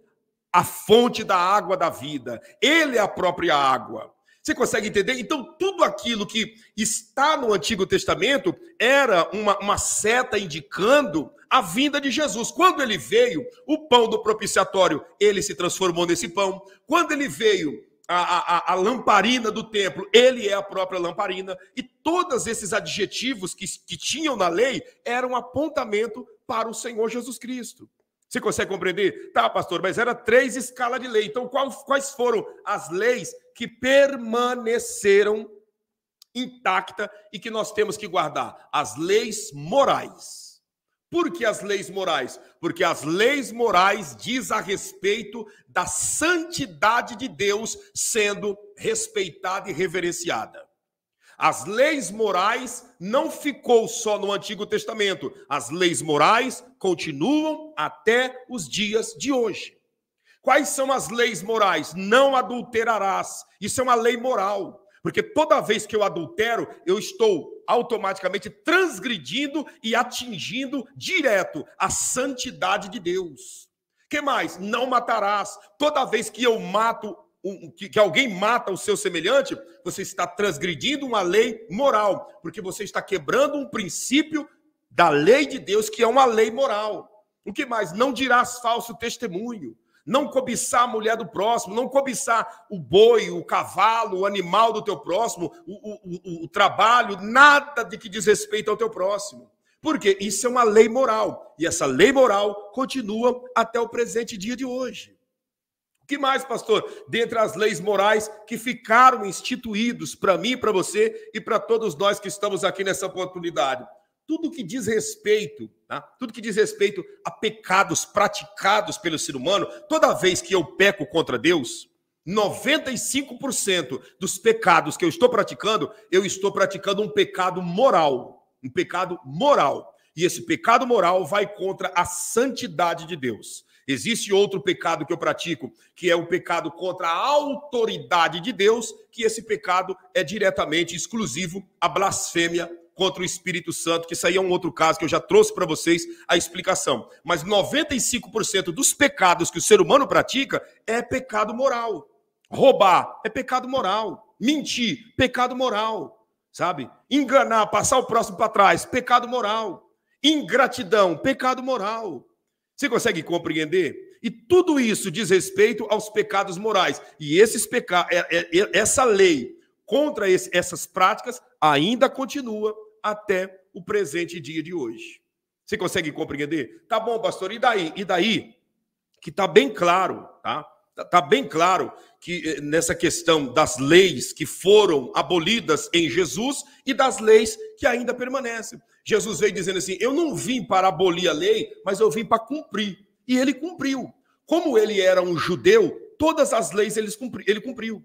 a fonte da água da vida, Ele é a própria água. Você consegue entender? Então, tudo aquilo que está no Antigo Testamento era uma, uma seta indicando a vinda de Jesus. Quando ele veio, o pão do propiciatório, ele se transformou nesse pão. Quando ele veio, a, a, a, lamparina do templo, ele é a própria lamparina, e todos esses adjetivos que, que tinham na lei eram apontamento para o Senhor Jesus Cristo. Você consegue compreender? Tá, pastor, mas era três escalas de lei. Então, qual, quais foram as leis que permaneceram intacta e que nós temos que guardar? As leis morais. Por que as leis morais? Porque as leis morais diz a respeito da santidade de Deus sendo respeitada e reverenciada. As leis morais não ficou só no Antigo Testamento. As leis morais continuam até os dias de hoje. Quais são as leis morais? Não adulterarás. Isso é uma lei moral. Porque toda vez que eu adultero, eu estou automaticamente transgredindo e atingindo direto a santidade de Deus. Que mais? Não matarás. Toda vez que eu mato um, que, que alguém mata o seu semelhante, você está transgredindo uma lei moral, porque você está quebrando um princípio da lei de Deus, que é uma lei moral. O que mais? Não dirás falso testemunho. Não cobiçar a mulher do próximo, não cobiçar o boi, o cavalo, o animal do teu próximo, o, o, o, o trabalho, nada de que diz respeito ao teu próximo. Porque isso é uma lei moral. E essa lei moral continua até o presente dia de hoje. O que mais, pastor? Dentre as leis morais que ficaram instituídos para mim, para você e para todos nós que estamos aqui nessa oportunidade. Tudo que diz respeito, tá? tudo que diz respeito a pecados praticados pelo ser humano, toda vez que eu peco contra Deus, 95% dos pecados que eu estou praticando, eu estou praticando um pecado moral. Um pecado moral. E esse pecado moral vai contra a santidade de Deus. Existe outro pecado que eu pratico, que é o pecado contra a autoridade de Deus, que esse pecado é diretamente exclusivo à blasfêmia contra o Espírito Santo, que isso aí é um outro caso que eu já trouxe para vocês a explicação. Mas 95% dos pecados que o ser humano pratica é pecado moral. Roubar é pecado moral. Mentir, pecado moral. Sabe? Enganar, passar o próximo para trás, pecado moral. Ingratidão, pecado moral. Você consegue compreender? E tudo isso diz respeito aos pecados morais. E esses peca... É, é, é, essa lei contra essas práticas ainda continua até o presente dia de hoje. Você consegue compreender? Tá bom, pastor. E daí? E daí? Que tá bem claro, tá? Tá, tá bem claro que eh, nessa questão das leis que foram abolidas em Jesus e das leis que ainda permanecem. Jesus veio dizendo assim: Eu não vim para abolir a lei, mas eu vim para cumprir. E ele cumpriu. Como ele era um judeu, todas as leis ele cumpriu.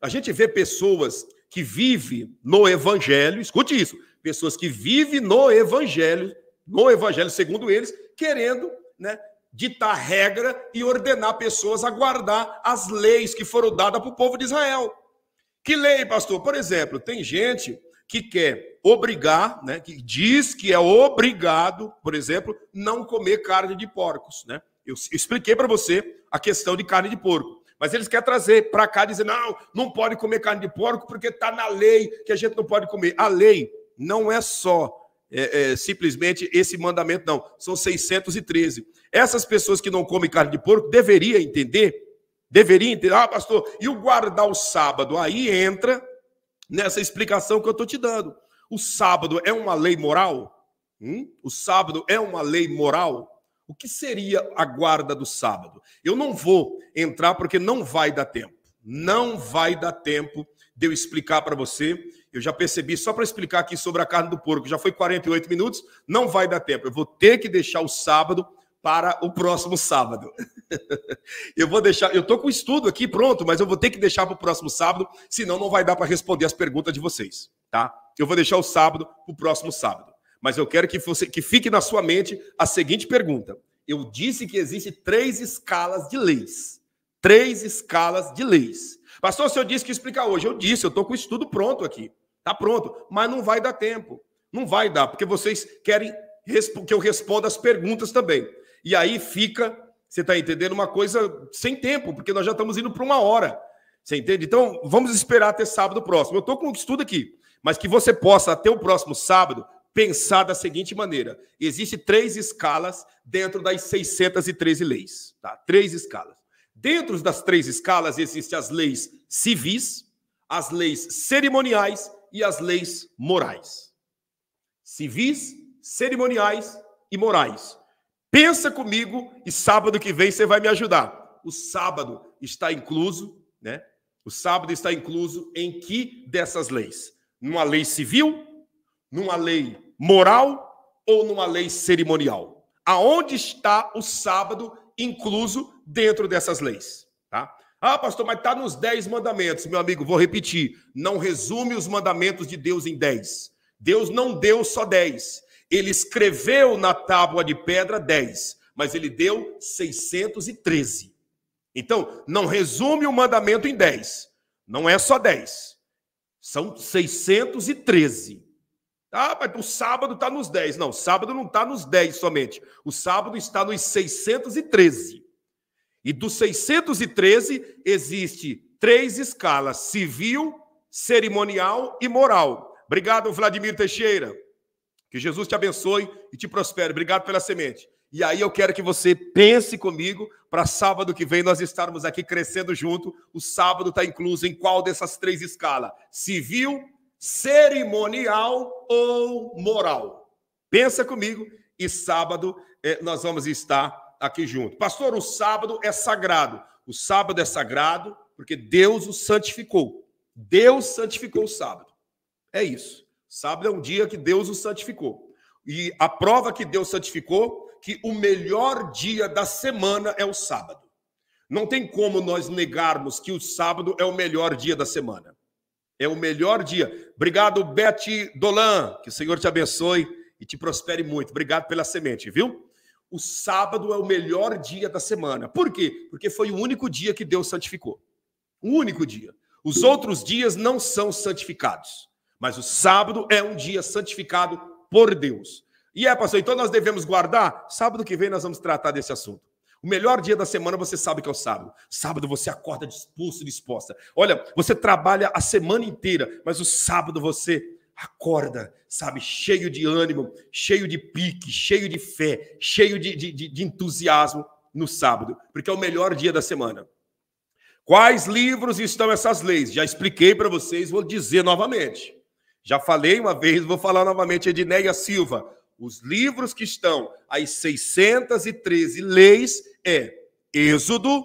A gente vê pessoas que vivem no evangelho, escute isso, pessoas que vivem no evangelho, no evangelho segundo eles, querendo, né, ditar regra e ordenar pessoas a guardar as leis que foram dadas para o povo de Israel. Que lei, pastor? Por exemplo, tem gente que quer obrigar, né, que diz que é obrigado, por exemplo, não comer carne de porcos, né? Eu, expliquei para você a questão de carne de porco, mas eles querem trazer para cá dizer não, não pode comer carne de porco porque está na lei que a gente não pode comer. A lei não é só é, é, simplesmente esse mandamento, não. São 613. Essas pessoas que não comem carne de porco deveriam entender, deveriam entender, ah, pastor, e o guardar o sábado? Aí entra nessa explicação que eu estou te dando. O sábado é uma lei moral? Hum? O sábado é uma lei moral? O que seria a guarda do sábado? Eu não vou entrar porque não vai dar tempo. Não vai dar tempo de eu explicar para você. Eu já percebi, só para explicar aqui sobre a carne do porco, já foi 48 minutos, não vai dar tempo. Eu vou ter que deixar o sábado para o próximo sábado. eu vou deixar, eu tô com estudo aqui pronto, mas eu vou ter que deixar para o próximo sábado, senão não vai dar para responder as perguntas de vocês, tá? Eu vou deixar o sábado para o próximo sábado. Mas eu quero que você que fique na sua mente a seguinte pergunta. Eu disse que existem três escalas de leis. Três escalas de leis. Pastor, o senhor disse que explicar hoje. Eu disse, eu tô com estudo pronto aqui. Tá pronto, mas não vai dar tempo. Não vai dar, porque vocês querem que eu responda as perguntas também. E aí fica, você está entendendo, uma coisa sem tempo, porque nós já estamos indo para uma hora. Você entende? Então, vamos esperar até sábado próximo. Eu estou com estudo aqui, mas que você possa, até o próximo sábado, pensar da seguinte maneira: existe três escalas dentro das 613 leis. Tá? Três escalas. Dentro das três escalas existem as leis civis, as leis cerimoniais e as leis morais. Civis, cerimoniais e morais. Pensa comigo e sábado que vem você vai me ajudar. O sábado está incluso, né? O sábado está incluso em que dessas leis? Numa lei civil, numa lei moral ou numa lei cerimonial? Aonde está o sábado incluso dentro dessas leis? Tá? Ah, pastor, mas está nos dez mandamentos, meu amigo. Vou repetir: não resume os mandamentos de Deus em dez. Deus não deu só dez. Ele escreveu na tábua de pedra 10, mas ele deu 613. Então, não resume o mandamento em 10. Não é só 10. São 613. Ah, mas o sábado está nos 10. Não, o sábado não está nos 10 somente. O sábado está nos 613. E dos 613 existe três escalas: civil, cerimonial e moral. Obrigado, Vladimir Teixeira. Que Jesus te abençoe e te prospere. Obrigado pela semente. E aí eu quero que você pense comigo para sábado que vem nós estarmos aqui crescendo junto. O sábado está incluso em qual dessas três escalas? Civil, cerimonial ou moral? Pensa comigo e sábado eh, nós vamos estar aqui junto. Pastor, o sábado é sagrado. O sábado é sagrado porque Deus o santificou. Deus santificou o sábado. É isso. Sábado é um dia que Deus o santificou. E a prova que Deus santificou, que o melhor dia da semana é o sábado. Não tem como nós negarmos que o sábado é o melhor dia da semana. É o melhor dia. Obrigado, Beth Dolan. Que o Senhor te abençoe e te prospere muito. Obrigado pela semente, viu? O sábado é o melhor dia da semana. Por quê? Porque foi o único dia que Deus santificou. O único dia. Os outros dias não são santificados. Mas o sábado é um dia santificado por Deus. E é, pastor, então nós devemos guardar? Sábado que vem nós vamos tratar desse assunto. O melhor dia da semana você sabe que é o sábado. Sábado você acorda disposto, disposta. Olha, você trabalha a semana inteira, mas o sábado você acorda, sabe, cheio de ânimo, cheio de pique, cheio de fé, cheio de, de, de entusiasmo no sábado, porque é o melhor dia da semana. Quais livros estão essas leis? Já expliquei para vocês, vou dizer novamente. Já falei uma vez, vou falar novamente, Edneia Silva. Os livros que estão, as 613 leis, é Êxodo,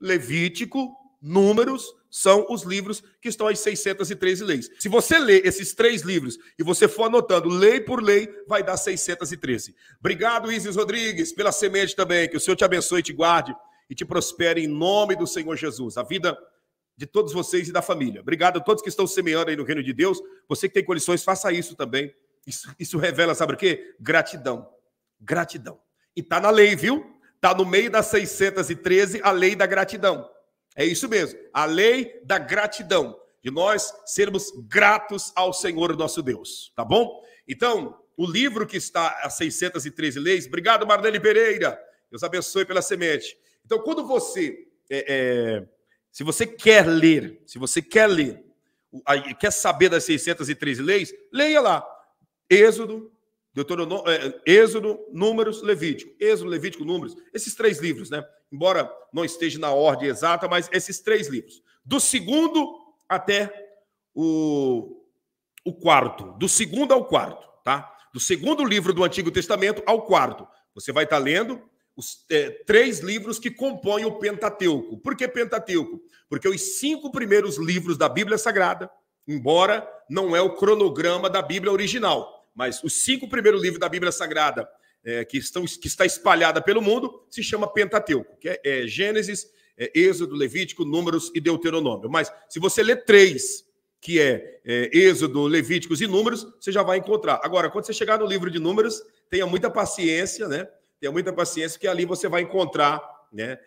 Levítico, Números, são os livros que estão as 613 leis. Se você ler esses três livros e você for anotando lei por lei, vai dar 613. Obrigado, Isis Rodrigues, pela semente também. Que o Senhor te abençoe, te guarde e te prospere em nome do Senhor Jesus. A vida de todos vocês e da família. Obrigado a todos que estão semeando aí no reino de Deus. Você que tem condições, faça isso também. Isso, isso revela, sabe o quê? Gratidão. Gratidão. E tá na lei, viu? Tá no meio das 613, a lei da gratidão. É isso mesmo. A lei da gratidão. De nós sermos gratos ao Senhor nosso Deus. Tá bom? Então, o livro que está a 613 leis. Obrigado, Marlene Pereira. Deus abençoe pela semente. Então, quando você. É, é se você quer ler, se você quer ler, quer saber das 613 leis, leia lá. Êxodo, Deuteronômio, é, Êxodo, Números, Levítico. Êxodo, Levítico, Números. Esses três livros, né? Embora não esteja na ordem exata, mas esses três livros. Do segundo até o, o quarto. Do segundo ao quarto, tá? Do segundo livro do Antigo Testamento ao quarto. Você vai estar tá lendo os é, três livros que compõem o Pentateuco. Por que Pentateuco? Porque os cinco primeiros livros da Bíblia Sagrada, embora não é o cronograma da Bíblia original, mas os cinco primeiros livros da Bíblia Sagrada é, que, estão, que está espalhada pelo mundo se chama Pentateuco, que é, é Gênesis, é, Êxodo, Levítico, Números e Deuteronômio. Mas se você ler três, que é, é, Êxodo, Levíticos e Números, você já vai encontrar. Agora, quando você chegar no livro de Números, tenha muita paciência, né? tenha muita paciência, que ali você vai encontrar, né,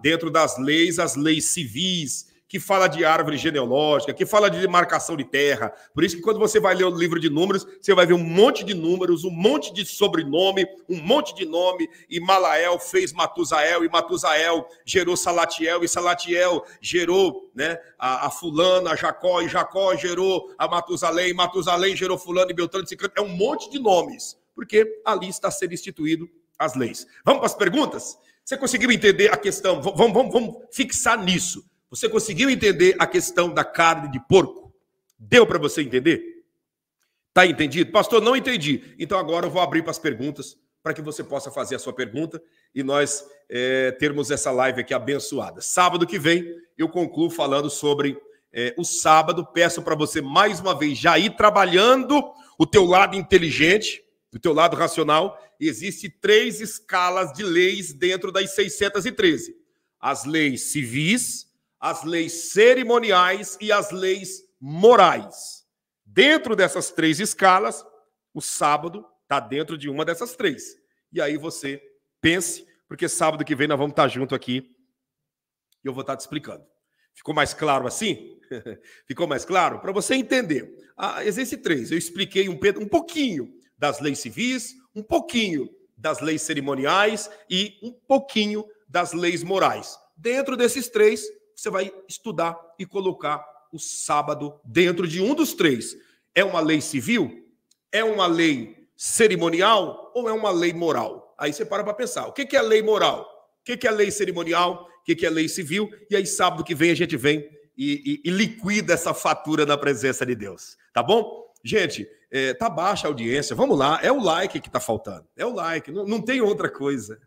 dentro das leis, as leis civis, que fala de árvore genealógica, que fala de demarcação de terra. Por isso que quando você vai ler o livro de números, você vai ver um monte de números, um monte de sobrenome, um monte de nome. E Malael fez Matusael, e Matusael gerou Salatiel, e Salatiel gerou né, a, a fulana, a Jacó, e Jacó gerou a Matusalém, e Matusalém gerou fulano e Beltrano. É um monte de nomes, porque ali está sendo instituído as leis. Vamos para as perguntas? Você conseguiu entender a questão? Vamos, vamos, vamos fixar nisso. Você conseguiu entender a questão da carne de porco? Deu para você entender? Tá entendido? Pastor, não entendi. Então agora eu vou abrir para as perguntas, para que você possa fazer a sua pergunta e nós é, termos essa live aqui abençoada. Sábado que vem eu concluo falando sobre é, o sábado. Peço para você mais uma vez já ir trabalhando o teu lado inteligente, do teu lado racional, existe três escalas de leis dentro das 613. As leis civis, as leis cerimoniais e as leis morais. Dentro dessas três escalas, o sábado está dentro de uma dessas três. E aí você pense, porque sábado que vem nós vamos estar tá junto aqui e eu vou estar tá te explicando. Ficou mais claro assim? Ficou mais claro? Para você entender. Ah, existe três. Eu expliquei um, um pouquinho das leis civis, um pouquinho das leis cerimoniais e um pouquinho das leis morais. Dentro desses três, você vai estudar e colocar o sábado dentro de um dos três. É uma lei civil? É uma lei cerimonial ou é uma lei moral? Aí você para para pensar. O que é lei moral? O que é lei cerimonial? O que é lei civil? E aí, sábado que vem, a gente vem e, e, e liquida essa fatura na presença de Deus. Tá bom? Gente, é, tá baixa a audiência. Vamos lá, é o like que tá faltando. É o like, não, não tem outra coisa.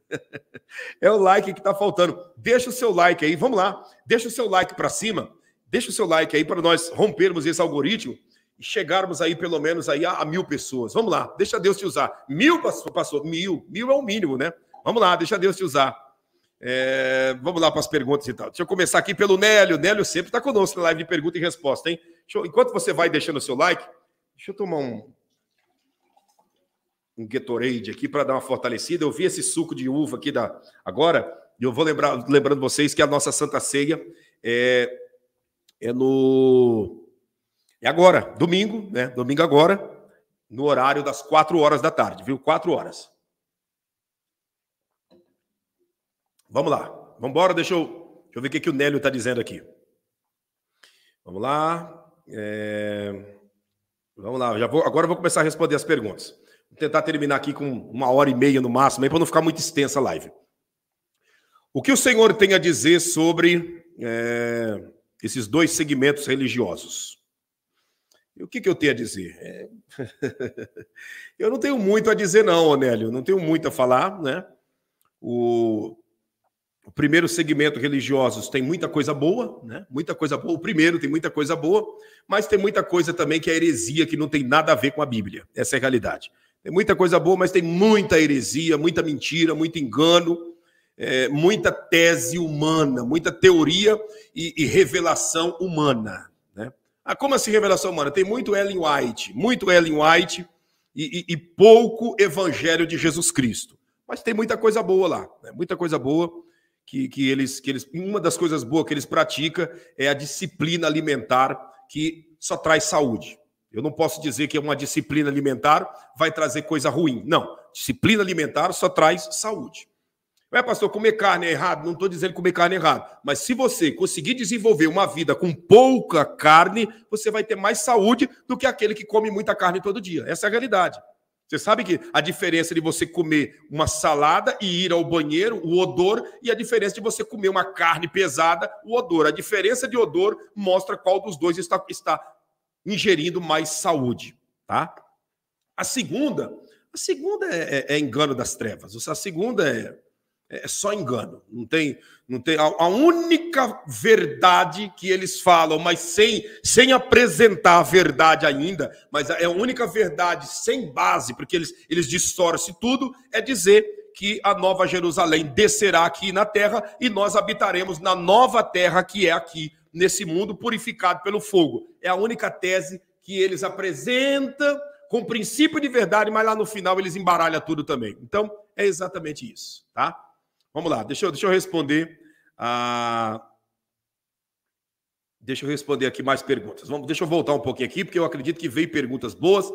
é o like que tá faltando. Deixa o seu like aí, vamos lá. Deixa o seu like para cima. Deixa o seu like aí para nós rompermos esse algoritmo e chegarmos aí pelo menos aí a, a, mil pessoas. Vamos lá, deixa Deus te usar. Mil passou, passou, mil, mil é o mínimo, né? Vamos lá, deixa Deus te usar. É, vamos lá para as perguntas e então. tal. Deixa eu começar aqui pelo Nélio. Nélio sempre está conosco na live de pergunta e resposta, hein? Eu, enquanto você vai deixando o seu like, Deixa eu tomar um, um Gatorade aqui para dar uma fortalecida. Eu vi esse suco de uva aqui da agora, e eu vou lembrar, lembrando vocês que a nossa Santa Ceia é, é no. É agora, domingo, né? Domingo agora, no horário das quatro horas da tarde, viu? quatro horas. Vamos lá, vamos embora, deixa eu, deixa eu ver o que, que o Nélio está dizendo aqui. Vamos lá. É... Vamos lá, já vou, agora eu vou começar a responder as perguntas. Vou tentar terminar aqui com uma hora e meia no máximo, para não ficar muito extensa a live. O que o senhor tem a dizer sobre é, esses dois segmentos religiosos? E o que, que eu tenho a dizer? É... eu não tenho muito a dizer, não, Onélio. Não tenho muito a falar, né? O o primeiro segmento religiosos tem muita coisa boa, né? Muita coisa boa. O primeiro tem muita coisa boa, mas tem muita coisa também que é heresia, que não tem nada a ver com a Bíblia. Essa é a realidade. Tem muita coisa boa, mas tem muita heresia, muita mentira, muito engano, é, muita tese humana, muita teoria e, e revelação humana. Né? Ah, como assim revelação humana? Tem muito Ellen White, muito Ellen White e, e, e pouco Evangelho de Jesus Cristo. Mas tem muita coisa boa lá, né? muita coisa boa que, que eles que eles uma das coisas boas que eles praticam é a disciplina alimentar que só traz saúde. Eu não posso dizer que é uma disciplina alimentar vai trazer coisa ruim. Não, disciplina alimentar só traz saúde. É, pastor, comer carne é errado? Não estou dizendo comer carne é errado. Mas se você conseguir desenvolver uma vida com pouca carne, você vai ter mais saúde do que aquele que come muita carne todo dia. Essa é a realidade. Você sabe que a diferença de você comer uma salada e ir ao banheiro, o odor, e a diferença de você comer uma carne pesada, o odor. A diferença de odor mostra qual dos dois está, está ingerindo mais saúde, tá? A segunda, a segunda é, é, é engano das trevas. A segunda é é, é só engano. Não tem, não tem a, única verdade que eles falam, mas sem, sem apresentar a verdade ainda, mas é a única verdade sem base, porque eles, eles distorcem tudo, é dizer que a nova Jerusalém descerá aqui na terra e nós habitaremos na nova terra que é aqui nesse mundo purificado pelo fogo. É a única tese que eles apresentam com princípio de verdade, mas lá no final eles embaralham tudo também. Então, é exatamente isso, tá? Vamos lá, deixa eu, deixa eu responder a. Deixa eu responder aqui mais perguntas. Vamos, deixa eu voltar um pouquinho aqui, porque eu acredito que veio perguntas boas.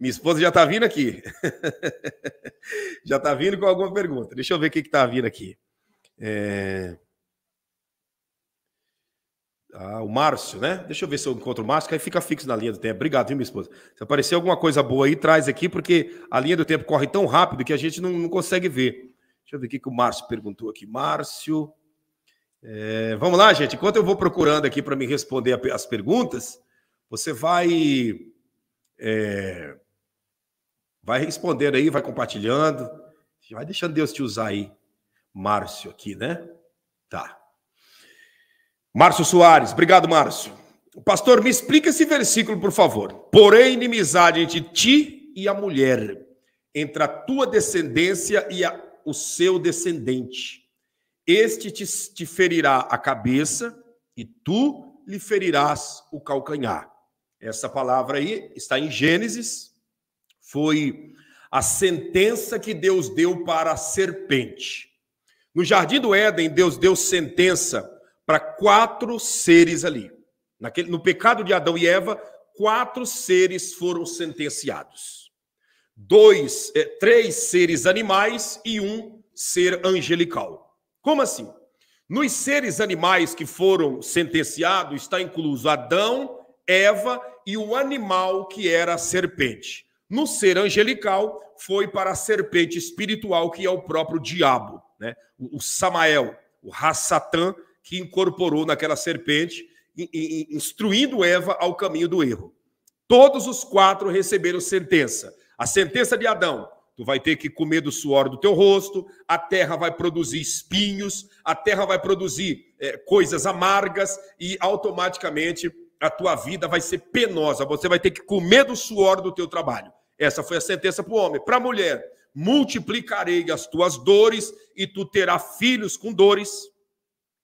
Minha esposa já está vindo aqui. já está vindo com alguma pergunta. Deixa eu ver o que está vindo aqui. É... Ah, o Márcio, né? Deixa eu ver se eu encontro o Márcio, que aí fica fixo na linha do tempo. Obrigado, viu, minha esposa? Se aparecer alguma coisa boa aí, traz aqui, porque a linha do tempo corre tão rápido que a gente não, não consegue ver. Deixa eu ver o que o Márcio perguntou aqui. Márcio. É, vamos lá, gente. Enquanto eu vou procurando aqui para me responder as perguntas, você vai. É, vai respondendo aí, vai compartilhando. Vai deixando Deus te usar aí. Márcio aqui, né? Tá. Márcio Soares, obrigado, Márcio. Pastor, me explica esse versículo, por favor. Porém, inimizade entre ti e a mulher, entre a tua descendência e a o seu descendente. Este te, te ferirá a cabeça e tu lhe ferirás o calcanhar. Essa palavra aí está em Gênesis, foi a sentença que Deus deu para a serpente. No jardim do Éden, Deus deu sentença para quatro seres ali. Naquele, no pecado de Adão e Eva, quatro seres foram sentenciados dois, é, três seres animais e um ser angelical. Como assim? Nos seres animais que foram sentenciados está incluso Adão, Eva e o animal que era a serpente. No ser angelical foi para a serpente espiritual que é o próprio diabo, né? O, o Samael, o Rassatã que incorporou naquela serpente, instruindo Eva ao caminho do erro. Todos os quatro receberam sentença. A sentença de Adão, tu vai ter que comer do suor do teu rosto, a terra vai produzir espinhos, a terra vai produzir é, coisas amargas e automaticamente a tua vida vai ser penosa, você vai ter que comer do suor do teu trabalho. Essa foi a sentença para o homem. Para a mulher, multiplicarei as tuas dores e tu terás filhos com dores,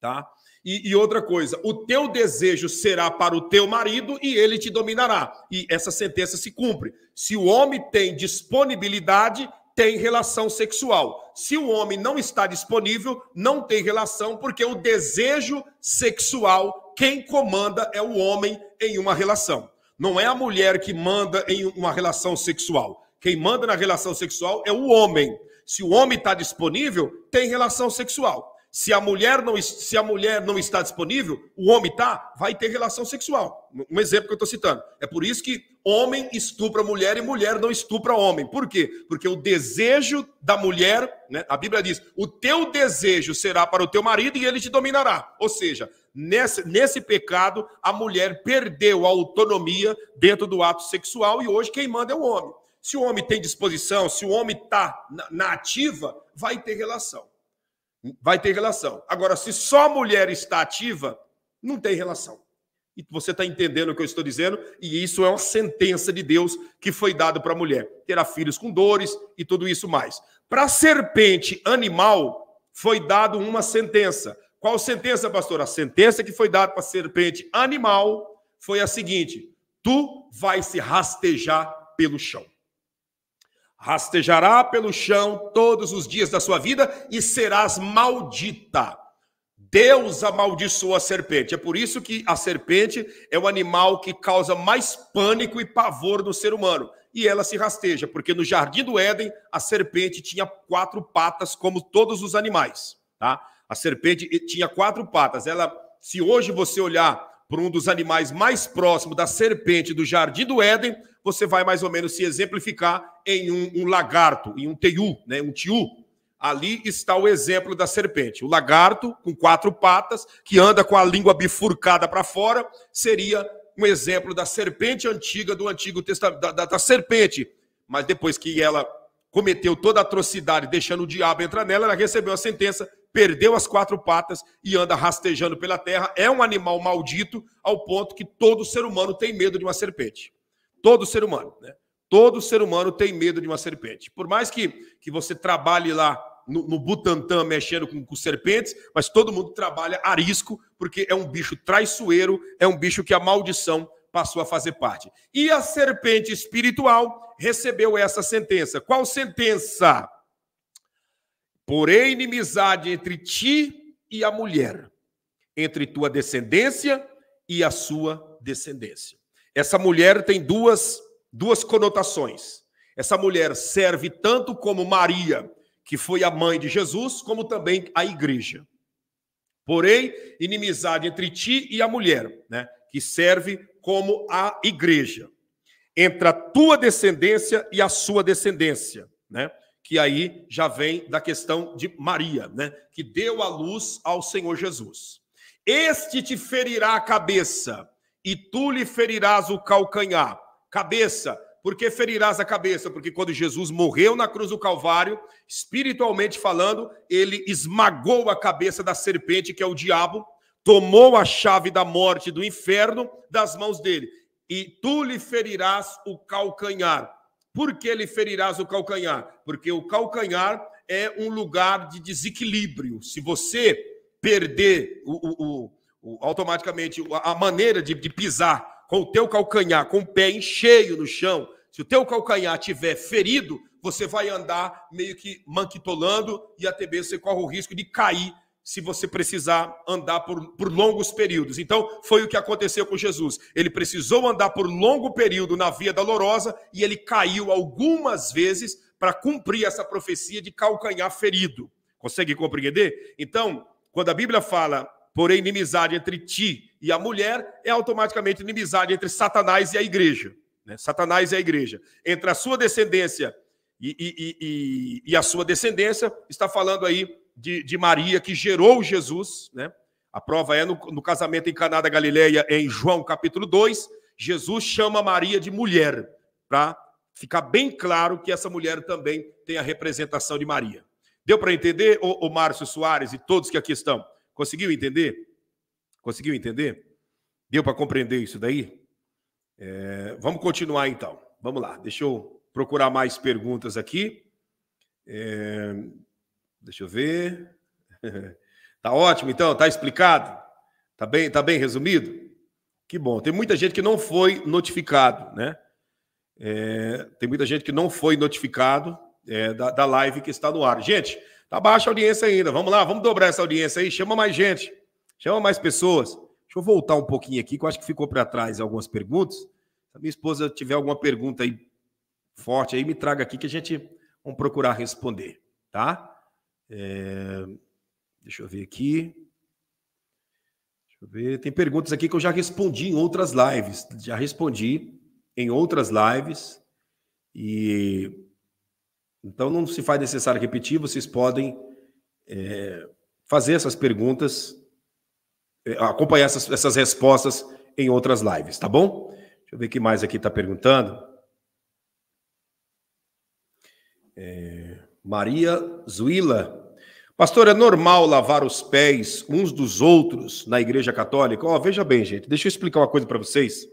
tá? E, e, outra coisa, o teu desejo será para o teu marido e ele te dominará. E essa sentença se cumpre. Se o homem tem disponibilidade, tem relação sexual. Se o homem não está disponível, não tem relação, porque o desejo sexual, quem comanda é o homem em uma relação. Não é a mulher que manda em uma relação sexual. Quem manda na relação sexual é o homem. Se o homem está disponível, tem relação sexual. Se a mulher não, se a mulher não está disponível, o homem tá, vai ter relação sexual. Um exemplo que eu estou citando. É por isso que homem estupra mulher e mulher não estupra homem. Por quê? Porque o desejo da mulher, né, a Bíblia diz, o teu desejo será para o teu marido e ele te dominará. Ou seja, nesse, nesse pecado, a mulher perdeu a autonomia dentro do ato sexual e hoje quem manda é o homem. Se o homem tem disposição, se o homem está na, na ativa, vai ter relação vai ter relação. Agora, se só mulher está ativa, não tem relação. E você está entendendo o que eu estou dizendo? E isso é uma sentença de Deus que foi dada para a mulher. Terá filhos com dores e tudo isso mais. Para a serpente animal, foi dado uma sentença. Qual sentença, pastor? A sentença que foi dada para a serpente animal foi a seguinte: tu vai se rastejar pelo chão rastejará pelo chão todos os dias da sua vida e serás maldita. Deus amaldiçoou a serpente. É por isso que a serpente é o animal que causa mais pânico e pavor no ser humano. E ela se rasteja, porque no jardim do Éden a serpente tinha quatro patas como todos os animais, tá? A serpente tinha quatro patas. Ela se hoje você olhar para um dos animais mais próximos da serpente do Jardim do Éden, você vai mais ou menos se exemplificar em um, um lagarto, em um teiu, né, um tiu. Ali está o exemplo da serpente. O lagarto, com quatro patas, que anda com a língua bifurcada para fora, seria um exemplo da serpente antiga do Antigo Testamento, da, da, da serpente. Mas depois que ela cometeu toda a atrocidade, deixando o diabo entrar nela, ela recebeu a sentença perdeu as quatro patas e anda rastejando pela terra. É um animal maldito ao ponto que todo ser humano tem medo de uma serpente. Todo ser humano, né? Todo ser humano tem medo de uma serpente. Por mais que, que você trabalhe lá no, no Butantã mexendo com, com, serpentes, mas todo mundo trabalha a risco porque é um bicho traiçoeiro, é um bicho que a maldição passou a fazer parte. E a serpente espiritual recebeu essa sentença. Qual sentença? Porém, inimizade entre ti e a mulher, entre tua descendência e a sua descendência. Essa mulher tem duas, duas conotações. Essa mulher serve tanto como Maria, que foi a mãe de Jesus, como também a igreja. Porém, inimizade entre ti e a mulher, né? que serve como a igreja, entre a tua descendência e a sua descendência, né? que aí já vem da questão de Maria, né? Que deu a luz ao Senhor Jesus. Este te ferirá a cabeça, e tu lhe ferirás o calcanhar. Cabeça, por que ferirás a cabeça? Porque quando Jesus morreu na cruz do Calvário, espiritualmente falando, ele esmagou a cabeça da serpente, que é o diabo, tomou a chave da morte do inferno das mãos dele. E tu lhe ferirás o calcanhar por que ele ferirás o calcanhar? Porque o calcanhar é um lugar de desequilíbrio. Se você perder o, o, o, automaticamente a maneira de, de pisar com o teu calcanhar, com o pé em cheio no chão, se o teu calcanhar tiver ferido, você vai andar meio que manquitolando e até mesmo você corre o risco de cair se você precisar andar por, por longos períodos. Então, foi o que aconteceu com Jesus. Ele precisou andar por longo período na Via Dolorosa e ele caiu algumas vezes para cumprir essa profecia de calcanhar ferido. Consegue compreender? Então, quando a Bíblia fala, porém, inimizade entre ti e a mulher, é automaticamente inimizade entre Satanás e a igreja. Né? Satanás e a igreja. Entre a sua descendência e, e, e, e a sua descendência, está falando aí de, de Maria, que gerou Jesus, né? A prova é no, no casamento em Caná da Galileia, em João capítulo 2, Jesus chama Maria de mulher, para ficar bem claro que essa mulher também tem a representação de Maria. Deu para entender, o, o Márcio Soares e todos que aqui estão? Conseguiu entender? Conseguiu entender? Deu para compreender isso daí? É, vamos continuar então. Vamos lá, deixa eu procurar mais perguntas aqui. É, Deixa eu ver. tá ótimo, então, tá explicado? Tá bem, tá bem resumido? Que bom. Tem muita gente que não foi notificado, né? É, tem muita gente que não foi notificado é, da, da live que está no ar. Gente, tá baixa a audiência ainda. Vamos lá, vamos dobrar essa audiência aí. Chama mais gente, chama mais pessoas. Deixa eu voltar um pouquinho aqui, que eu acho que ficou para trás algumas perguntas. Se a minha esposa tiver alguma pergunta aí forte, aí me traga aqui que a gente vamos procurar responder, tá? É, deixa eu ver aqui. Deixa eu ver. Tem perguntas aqui que eu já respondi em outras lives. Já respondi em outras lives. E então não se faz necessário repetir, vocês podem é, fazer essas perguntas, é, acompanhar essas, essas respostas em outras lives, tá bom? Deixa eu ver o que mais aqui está perguntando. É... Maria Zuila. Pastor, é normal lavar os pés uns dos outros na Igreja Católica? Ó, oh, veja bem, gente, deixa eu explicar uma coisa para vocês,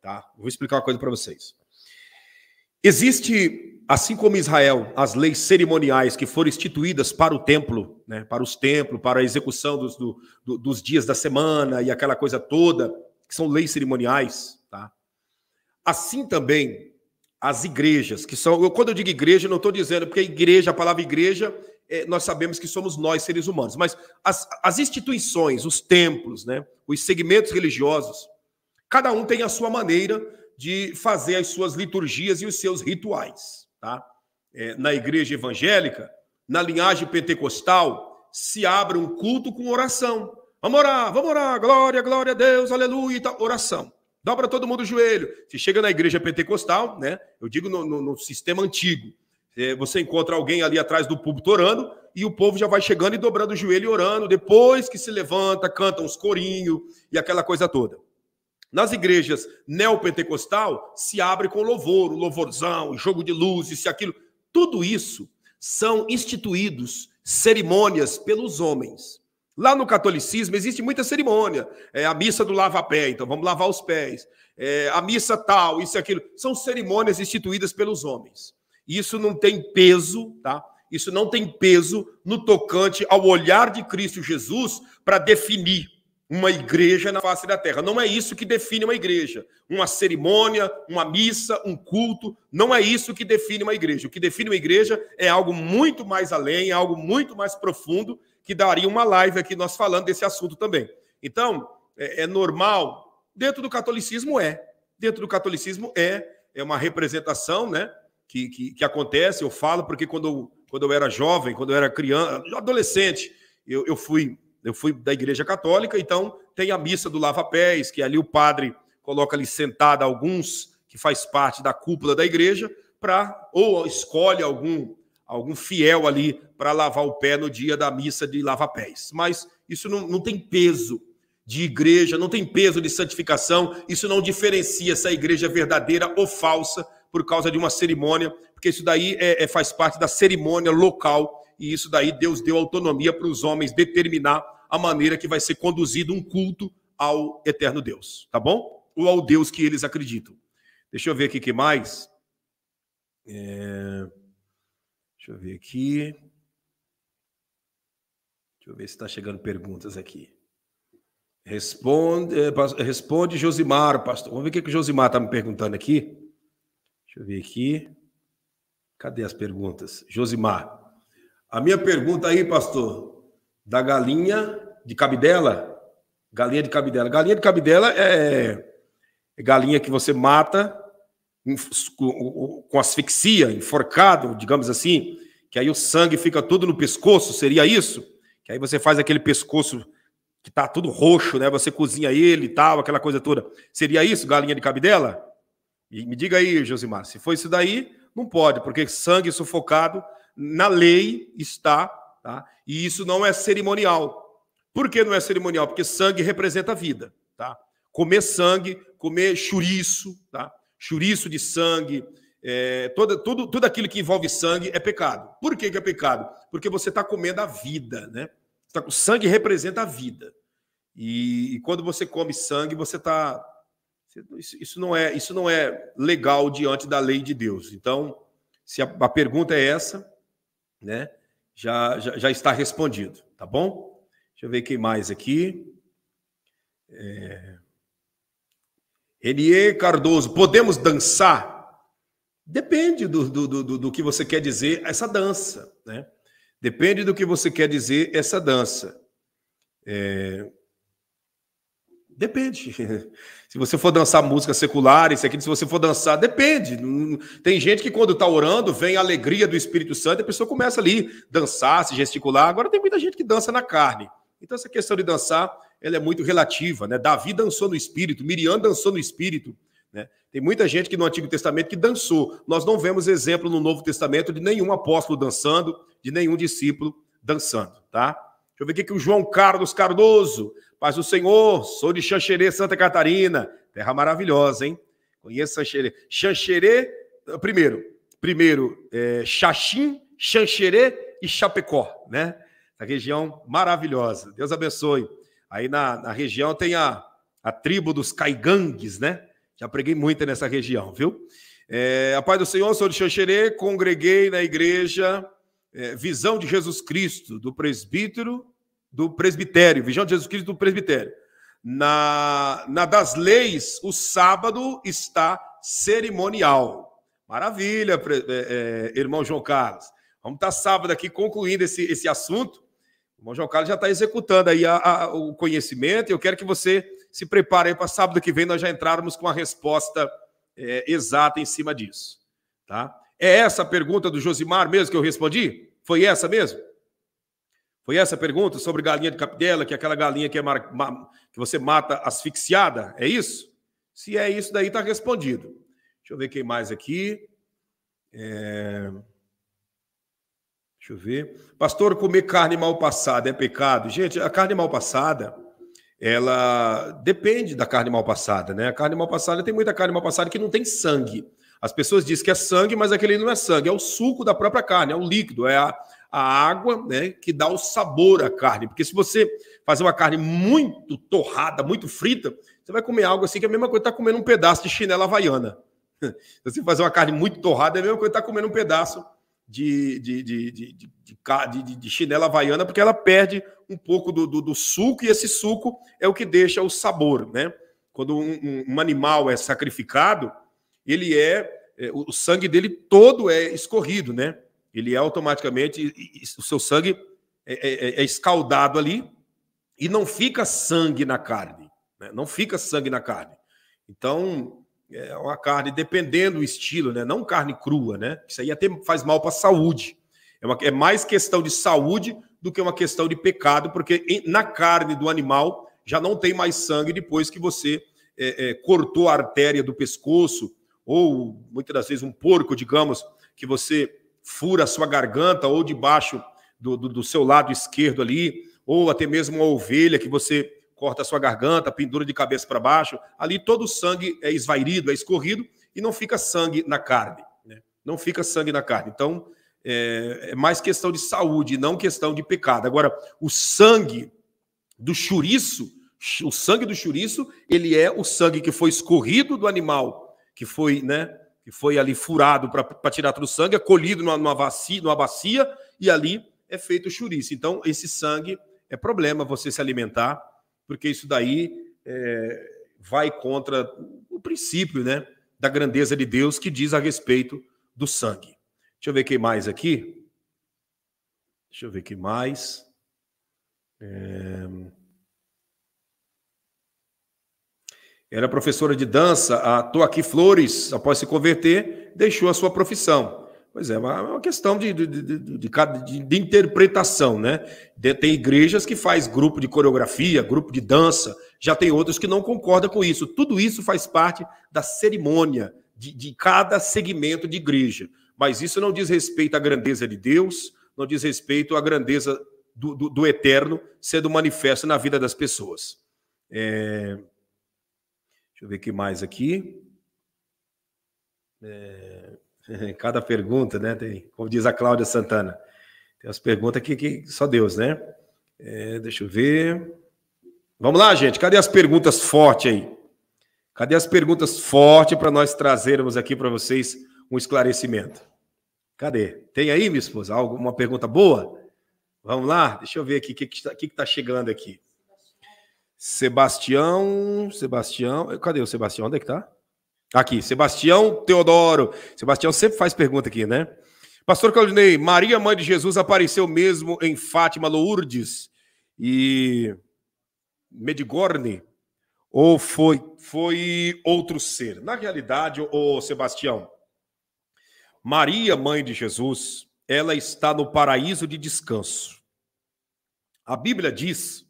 tá? Vou explicar uma coisa para vocês. Existe, assim como Israel, as leis cerimoniais que foram instituídas para o templo, né, para os templos, para a execução dos, do, do, dos dias da semana e aquela coisa toda, que são leis cerimoniais, tá? Assim também as igrejas, que são. Eu, quando eu digo igreja, não estou dizendo, porque igreja, a palavra igreja, é, nós sabemos que somos nós, seres humanos, mas as, as instituições, os templos, né, os segmentos religiosos, cada um tem a sua maneira de fazer as suas liturgias e os seus rituais. Tá? É, na igreja evangélica, na linhagem pentecostal, se abre um culto com oração. Vamos orar, vamos orar, glória, glória a Deus, aleluia, oração. Dobra todo mundo o joelho. Se chega na igreja pentecostal, né? Eu digo no, no, no sistema antigo. É, você encontra alguém ali atrás do púlpito orando e o povo já vai chegando e dobrando o joelho e orando. Depois que se levanta, canta uns corinhos e aquela coisa toda. Nas igrejas neopentecostal, se abre com louvor, o louvorzão, o jogo de luzes, e aquilo. Tudo isso são instituídos cerimônias pelos homens. Lá no catolicismo existe muita cerimônia. É a missa do lava-pé, então vamos lavar os pés. É a missa tal, isso e aquilo. São cerimônias instituídas pelos homens. Isso não tem peso, tá? Isso não tem peso no tocante ao olhar de Cristo Jesus para definir uma igreja na face da terra. Não é isso que define uma igreja. Uma cerimônia, uma missa, um culto, não é isso que define uma igreja. O que define uma igreja é algo muito mais além, é algo muito mais profundo que daria uma live aqui nós falando desse assunto também. Então, é, é normal, dentro do catolicismo é, dentro do catolicismo é, é uma representação, né, que, que, que acontece, eu falo porque quando eu, quando eu era jovem, quando eu era criança, adolescente, eu, eu fui eu fui da igreja católica, então tem a missa do lava-pés, que ali o padre coloca ali sentado alguns que faz parte da cúpula da igreja, para ou escolhe algum algum fiel ali para lavar o pé no dia da missa de lava-pés. Mas isso não, não tem peso de igreja, não tem peso de santificação, isso não diferencia se a igreja é verdadeira ou falsa por causa de uma cerimônia, porque isso daí é, é faz parte da cerimônia local e isso daí Deus deu autonomia para os homens determinar a maneira que vai ser conduzido um culto ao eterno Deus, tá bom? Ou ao Deus que eles acreditam. Deixa eu ver aqui que mais. É... Deixa eu ver aqui. Deixa eu ver se está chegando perguntas aqui. Responde, eh, responde Josimar, pastor. Vamos ver o que, que o Josimar está me perguntando aqui. Deixa eu ver aqui. Cadê as perguntas? Josimar. A minha pergunta aí, pastor, da galinha de cabidela. Galinha de cabidela. Galinha de cabidela é, é galinha que você mata com, asfixia, enforcado, digamos assim, que aí o sangue fica todo no pescoço, seria isso? Que aí você faz aquele pescoço que tá tudo roxo, né? Você cozinha ele e tal, aquela coisa toda. Seria isso, galinha de cabidela? E me diga aí, Josimar, se foi isso daí, não pode, porque sangue sufocado na lei está, tá? E isso não é cerimonial. Por que não é cerimonial? Porque sangue representa a vida, tá? Comer sangue, comer chouriço, tá? chouriço de sangue, é, todo, tudo, tudo aquilo que envolve sangue é pecado. Por que, que é pecado? Porque você está comendo a vida, né? Tá o sangue representa a vida. E, e quando você come sangue, você está. Isso, isso, não é, isso não é legal diante da lei de Deus. Então, se a, a pergunta é essa, né? Já, já, já, está respondido, tá bom? Deixa eu ver quem mais aqui. É... Renier Cardoso, podemos dançar? Depende do, do, do, do que você quer dizer essa dança, né? Depende do que você quer dizer essa dança. É... Depende. Se você for dançar música secular, isso aqui, se você for dançar, depende. Tem gente que, quando está orando, vem a alegria do Espírito Santo e a pessoa começa ali dançar, se gesticular. Agora, tem muita gente que dança na carne. Então, essa questão de dançar ela é muito relativa, né? Davi dançou no espírito, Miriam dançou no espírito, né? Tem muita gente que no Antigo Testamento que dançou. Nós não vemos exemplo no Novo Testamento de nenhum apóstolo dançando, de nenhum discípulo dançando, tá? Deixa eu ver aqui que o João Carlos Cardoso. Paz do Senhor, sou de Xanxerê, Santa Catarina. Terra maravilhosa, hein? Conheço Xanxerê. Xanxerê, primeiro, primeiro, é, Xaxim, Xanxerê e Chapecó, né? A região maravilhosa. Deus abençoe. Aí na, na região tem a, a tribo dos caigangues, né? Já preguei muito nessa região, viu? É, a paz do Senhor, sou de Xanxerê, congreguei na igreja é, Visão de Jesus Cristo, do presbítero, do presbitério, Visão de Jesus Cristo do presbitério. Na, na das leis, o sábado está cerimonial. Maravilha, é, é, irmão João Carlos. Vamos estar tá sábado aqui concluindo esse, esse assunto, o João Carlos já está executando aí a, a, o conhecimento. e Eu quero que você se prepare para sábado que vem nós já entrarmos com a resposta é, exata em cima disso. Tá? É essa a pergunta do Josimar mesmo que eu respondi? Foi essa mesmo? Foi essa a pergunta sobre galinha de capdela, que é aquela galinha que, é mar... que você mata asfixiada? É isso? Se é isso, daí está respondido. Deixa eu ver quem mais aqui. É... Deixa eu ver. Pastor, comer carne mal passada é pecado? Gente, a carne mal passada, ela depende da carne mal passada, né? A carne mal passada tem muita carne mal passada que não tem sangue. As pessoas dizem que é sangue, mas aquele não é sangue, é o suco da própria carne, é o líquido, é a, a água né, que dá o sabor à carne. Porque se você fazer uma carne muito torrada, muito frita, você vai comer algo assim que é a mesma coisa estar tá comendo um pedaço de chinela havaiana. se você fazer uma carne muito torrada, é a mesma coisa estar tá comendo um pedaço de, de, de, de, de chinela havaiana, porque ela perde um pouco do, do, do, suco, e esse suco é o que deixa o sabor, né? Quando um, um, um animal é sacrificado, ele é, é, o sangue dele todo é escorrido, né? Ele é automaticamente, o seu sangue é, é, é, é escaldado ali e não fica sangue na carne, né? não fica sangue na carne. Então, é uma carne, dependendo do estilo, né? Não carne crua, né? Isso aí até faz mal para a saúde. É, uma, é mais questão de saúde do que uma questão de pecado, porque em, na carne do animal já não tem mais sangue depois que você é, é, cortou a artéria do pescoço, ou muitas das vezes um porco, digamos, que você fura a sua garganta ou debaixo do, do, do seu lado esquerdo ali, ou até mesmo uma ovelha que você corta a sua garganta, pendura de cabeça para baixo. Ali todo o sangue é esvairido, é escorrido e não fica sangue na carne. Né? Não fica sangue na carne. Então, é, é mais questão de saúde, não questão de pecado. Agora, o sangue do chouriço, o sangue do chouriço, ele é o sangue que foi escorrido do animal, que foi, né, que foi ali furado para tirar todo o sangue, é colhido numa, numa, vacia, numa bacia e ali é feito o chouriço. Então, esse sangue é problema você se alimentar porque isso daí é, vai contra o princípio né, da grandeza de Deus que diz a respeito do sangue. Deixa eu ver quem mais aqui. Deixa eu ver quem mais. É... Era professora de dança a Toaqui Flores, após se converter, deixou a sua profissão Pois é, é, é uma questão de, de, de, de, de interpretação, né? tem igrejas que faz grupo de coreografia, grupo de dança, já tem outras que não concordam com isso. Tudo isso faz parte da cerimônia de, de cada segmento de igreja. Mas isso não diz respeito à grandeza de Deus, não diz respeito à grandeza do, do, do eterno sendo manifesto na vida das pessoas. É... Deixa eu ver o que mais aqui. É... Cada pergunta, né? Tem, como diz a Cláudia Santana, tem as perguntas que, que só Deus, né? É, deixa eu ver. Vamos lá, gente. Cadê as perguntas fortes aí? Cadê as perguntas fortes para nós trazermos aqui para vocês um esclarecimento? Cadê? Tem aí, minha esposa, alguma pergunta boa? Vamos lá? Deixa eu ver aqui o que está que que tá chegando aqui. Sebastião, Sebastião, cadê o Sebastião? Onde é que tá? Aqui, Sebastião Teodoro. Sebastião sempre faz pergunta aqui, né? Pastor Claudinei, Maria, mãe de Jesus, apareceu mesmo em Fátima, Lourdes e Medigorne? Ou foi, foi outro ser? Na realidade, ô Sebastião, Maria, mãe de Jesus, ela está no paraíso de descanso. A Bíblia diz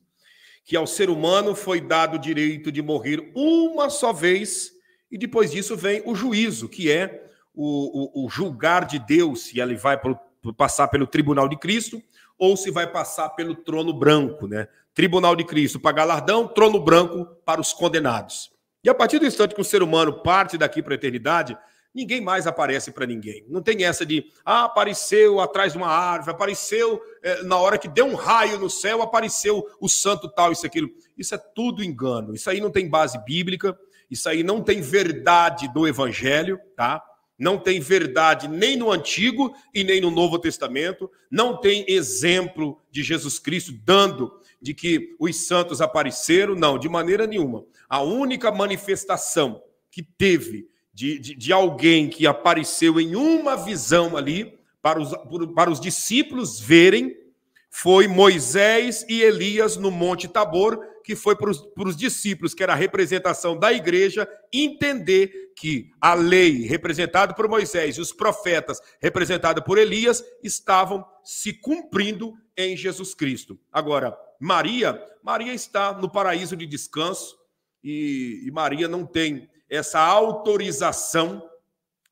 que ao ser humano foi dado o direito de morrer uma só vez e depois disso vem o juízo, que é o, o, o julgar de Deus, se ele vai pro, passar pelo tribunal de Cristo ou se vai passar pelo trono branco, né? Tribunal de Cristo para galardão, trono branco para os condenados. E a partir do instante que o ser humano parte daqui para a eternidade, ninguém mais aparece para ninguém. Não tem essa de, ah, apareceu atrás de uma árvore, apareceu eh, na hora que deu um raio no céu, apareceu o santo tal, isso, aquilo. Isso é tudo engano. Isso aí não tem base bíblica, isso aí não tem verdade do Evangelho, tá? Não tem verdade nem no Antigo e nem no Novo Testamento. Não tem exemplo de Jesus Cristo dando de que os santos apareceram, não, de maneira nenhuma. A única manifestação que teve de, de, de alguém que apareceu em uma visão ali, para os, para os discípulos verem, foi Moisés e Elias no Monte Tabor, que foi para os discípulos, que era a representação da igreja, entender que a lei, representada por Moisés, e os profetas, representada por Elias, estavam se cumprindo em Jesus Cristo. Agora, Maria, Maria está no paraíso de descanso e, e Maria não tem essa autorização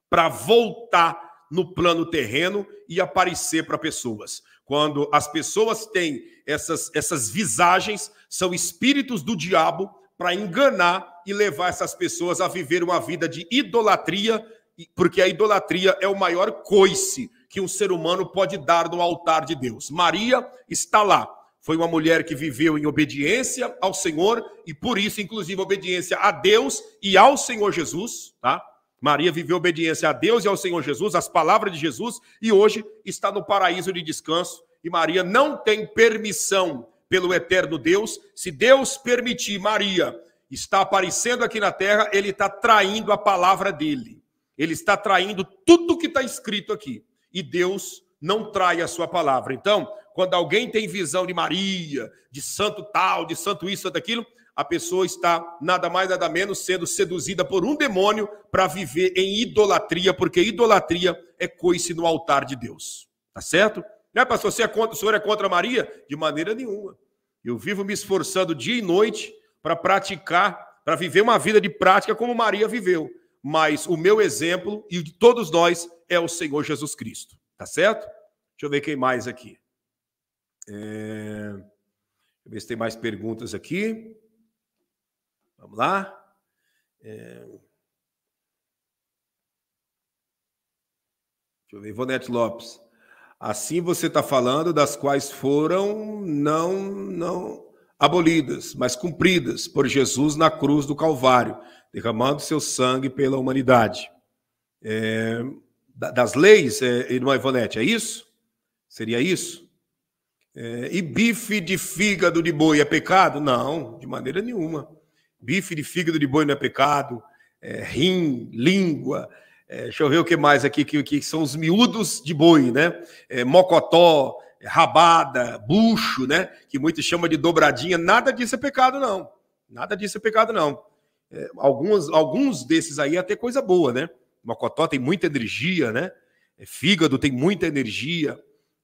para voltar no plano terreno e aparecer para pessoas. Quando as pessoas têm essas, essas visagens, são espíritos do diabo para enganar e levar essas pessoas a viver uma vida de idolatria, porque a idolatria é o maior coice que um ser humano pode dar no altar de Deus. Maria está lá. Foi uma mulher que viveu em obediência ao Senhor e por isso, inclusive, obediência a Deus e ao Senhor Jesus, tá? Maria viveu obediência a Deus e ao Senhor Jesus, às palavras de Jesus, e hoje está no paraíso de descanso. E Maria não tem permissão pelo eterno Deus. Se Deus permitir, Maria está aparecendo aqui na terra, ele está traindo a palavra dele. Ele está traindo tudo que está escrito aqui. E Deus não trai a sua palavra. Então, quando alguém tem visão de Maria, de santo tal, de santo isso, daquilo, a pessoa está nada mais, nada menos sendo seduzida por um demônio para viver em idolatria, porque idolatria é coice no altar de Deus. Tá certo? Né, pastor? Você é contra, o senhor é contra Maria? De maneira nenhuma. Eu vivo me esforçando dia e noite para praticar, para viver uma vida de prática como Maria viveu. Mas o meu exemplo e de todos nós é o Senhor Jesus Cristo. Tá certo? Deixa eu ver quem mais aqui. É... Deixa eu ver se tem mais perguntas aqui. Vamos lá. É... Deixa eu ver, Ivonete Lopes. Assim você está falando das quais foram não, não abolidas, mas cumpridas por Jesus na cruz do Calvário, derramando seu sangue pela humanidade. É, das leis, é, irmã Ivonete, é isso? Seria isso? É, e bife de fígado de boi é pecado? Não, de maneira nenhuma. Bife de fígado de boi não é pecado. É, rim, língua, é, deixa eu ver o que mais aqui, que, que são os miúdos de boi, né? É, mocotó, rabada, bucho, né? Que muitos chamam de dobradinha. Nada disso é pecado, não. Nada disso é pecado, não. É, alguns, alguns desses aí é até coisa boa, né? Mocotó tem muita energia, né? É, fígado tem muita energia.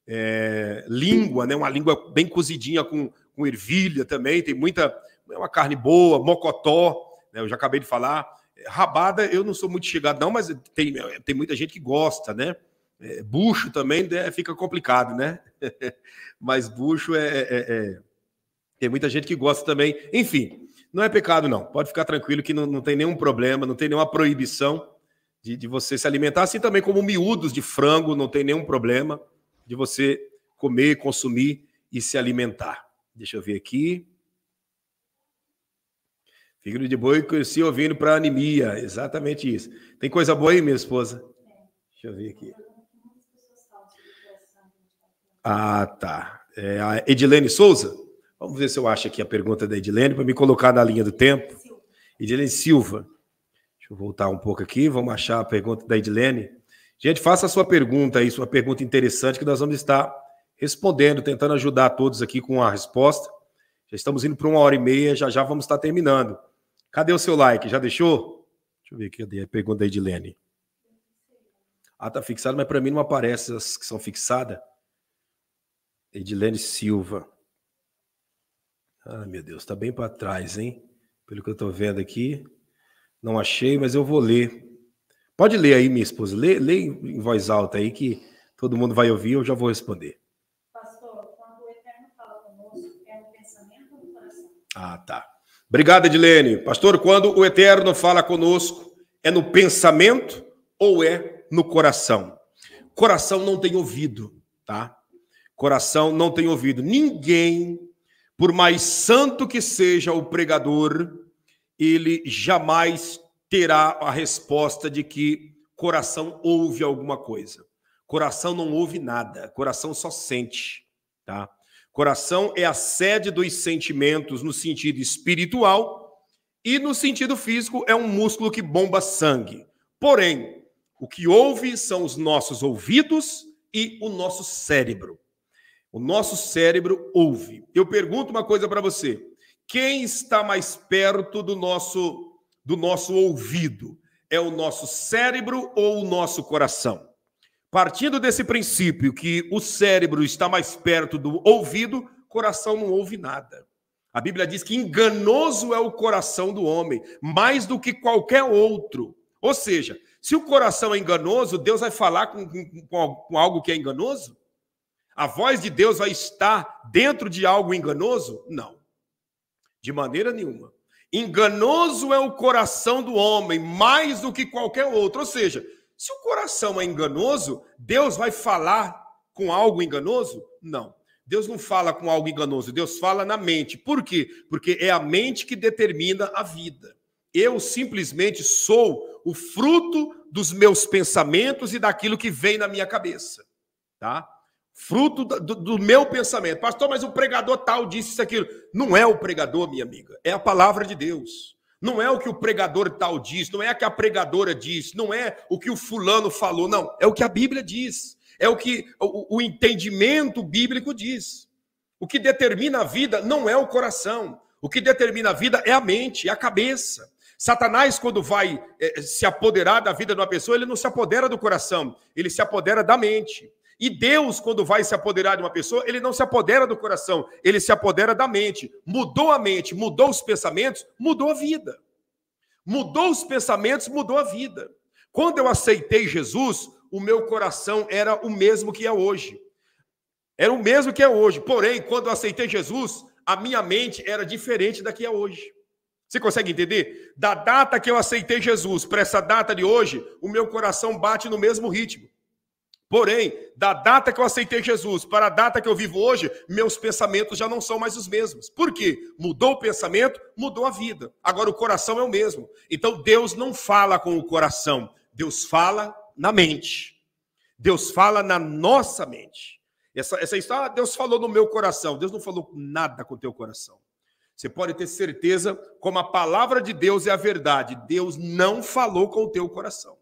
É, língua, né? Uma língua bem cozidinha com, com ervilha também, tem muita. É uma carne boa, mocotó, né? Eu já acabei de falar. Rabada, eu não sou muito chegado, não, mas tem, tem muita gente que gosta, né? É, bucho também né, fica complicado, né? mas bucho é é, é, é, Tem muita gente que gosta também. Enfim, não é pecado, não. Pode ficar tranquilo que não, não tem nenhum problema, não tem nenhuma proibição de, de você se alimentar, assim também como miúdos de frango, não tem nenhum problema de você comer, consumir e se alimentar. Deixa eu ver aqui. Fígado de boi cresci ouvindo para anemia. Exatamente isso. Tem coisa boa aí, minha esposa? Deixa eu ver aqui. Ah, tá. É a Edilene Souza? Vamos ver se eu acho aqui a pergunta da Edilene para me colocar na linha do tempo. Edilene Silva. Deixa eu voltar um pouco aqui. Vamos achar a pergunta da Edilene. Gente, faça a sua pergunta aí, sua pergunta interessante, que nós vamos estar respondendo, tentando ajudar todos aqui com a resposta. Já estamos indo para uma hora e meia, já já vamos estar terminando. Cadê o seu like? Já deixou? Deixa eu ver aqui, a pergunta aí de Lene. Ah, tá fixado, mas para mim não aparece as que são fixadas. Edilene Silva. Ah, meu Deus, tá bem para trás, hein? Pelo que eu tô vendo aqui. Não achei, mas eu vou ler. Pode ler aí, minha esposa. Lê, lê em voz alta aí que todo mundo vai ouvir, eu já vou responder. Pastor, quando o Eterno fala conosco, é um pensamento do coração. Ah, tá. Obrigado, Edilene. Pastor, quando o Eterno fala conosco, é no pensamento ou é no coração? Coração não tem ouvido, tá? Coração não tem ouvido. Ninguém, por mais santo que seja o pregador, ele jamais terá a resposta de que coração ouve alguma coisa. Coração não ouve nada, coração só sente, tá? Coração é a sede dos sentimentos no sentido espiritual e no sentido físico é um músculo que bomba sangue. Porém, o que ouve são os nossos ouvidos e o nosso cérebro. O nosso cérebro ouve. Eu pergunto uma coisa para você: quem está mais perto do nosso do nosso ouvido? É o nosso cérebro ou o nosso coração? Partindo desse princípio que o cérebro está mais perto do ouvido, coração não ouve nada. A Bíblia diz que enganoso é o coração do homem, mais do que qualquer outro. Ou seja, se o coração é enganoso, Deus vai falar com, com, com algo que é enganoso? A voz de Deus vai estar dentro de algo enganoso? Não, de maneira nenhuma. Enganoso é o coração do homem, mais do que qualquer outro. Ou seja, se o coração é enganoso, Deus vai falar com algo enganoso? Não. Deus não fala com algo enganoso, Deus fala na mente. Por quê? Porque é a mente que determina a vida. Eu simplesmente sou o fruto dos meus pensamentos e daquilo que vem na minha cabeça, tá? Fruto do, do meu pensamento. Pastor, mas o pregador tal disse isso aquilo. Não é o pregador, minha amiga, é a palavra de Deus. Não é o que o pregador tal diz, não é o que a pregadora diz, não é o que o fulano falou, não. É o que a Bíblia diz. É o que o, o entendimento bíblico diz. O que determina a vida não é o coração. O que determina a vida é a mente, é a cabeça. Satanás, quando vai eh, se apoderar da vida de uma pessoa, ele não se apodera do coração, ele se apodera da mente. E Deus, quando vai se apoderar de uma pessoa, ele não se apodera do coração, ele se apodera da mente. Mudou a mente, mudou os pensamentos, mudou a vida. Mudou os pensamentos, mudou a vida. Quando eu aceitei Jesus, o meu coração era o mesmo que é hoje. Era o mesmo que é hoje. Porém, quando eu aceitei Jesus, a minha mente era diferente da que é hoje. Você consegue entender? Da data que eu aceitei Jesus para essa data de hoje, o meu coração bate no mesmo ritmo. Porém, da data que eu aceitei Jesus para a data que eu vivo hoje, meus pensamentos já não são mais os mesmos. Por quê? Mudou o pensamento, mudou a vida. Agora o coração é o mesmo. Então Deus não fala com o coração, Deus fala na mente. Deus fala na nossa mente. Essa, essa é história, ah, Deus falou no meu coração. Deus não falou nada com o teu coração. Você pode ter certeza, como a palavra de Deus é a verdade, Deus não falou com o teu coração.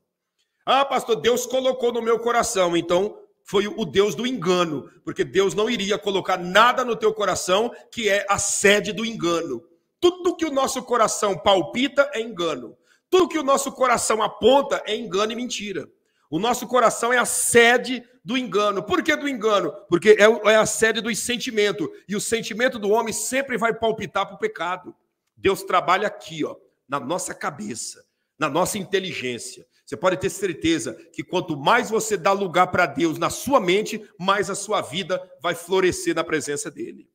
Ah, pastor, Deus colocou no meu coração, então foi o Deus do engano, porque Deus não iria colocar nada no teu coração que é a sede do engano. Tudo que o nosso coração palpita é engano. Tudo que o nosso coração aponta é engano e mentira. O nosso coração é a sede do engano. Por que do engano? Porque é, é a sede dos sentimentos. E o sentimento do homem sempre vai palpitar para o pecado. Deus trabalha aqui, ó, na nossa cabeça, na nossa inteligência. Você pode ter certeza que quanto mais você dá lugar para Deus na sua mente, mais a sua vida vai florescer na presença dele.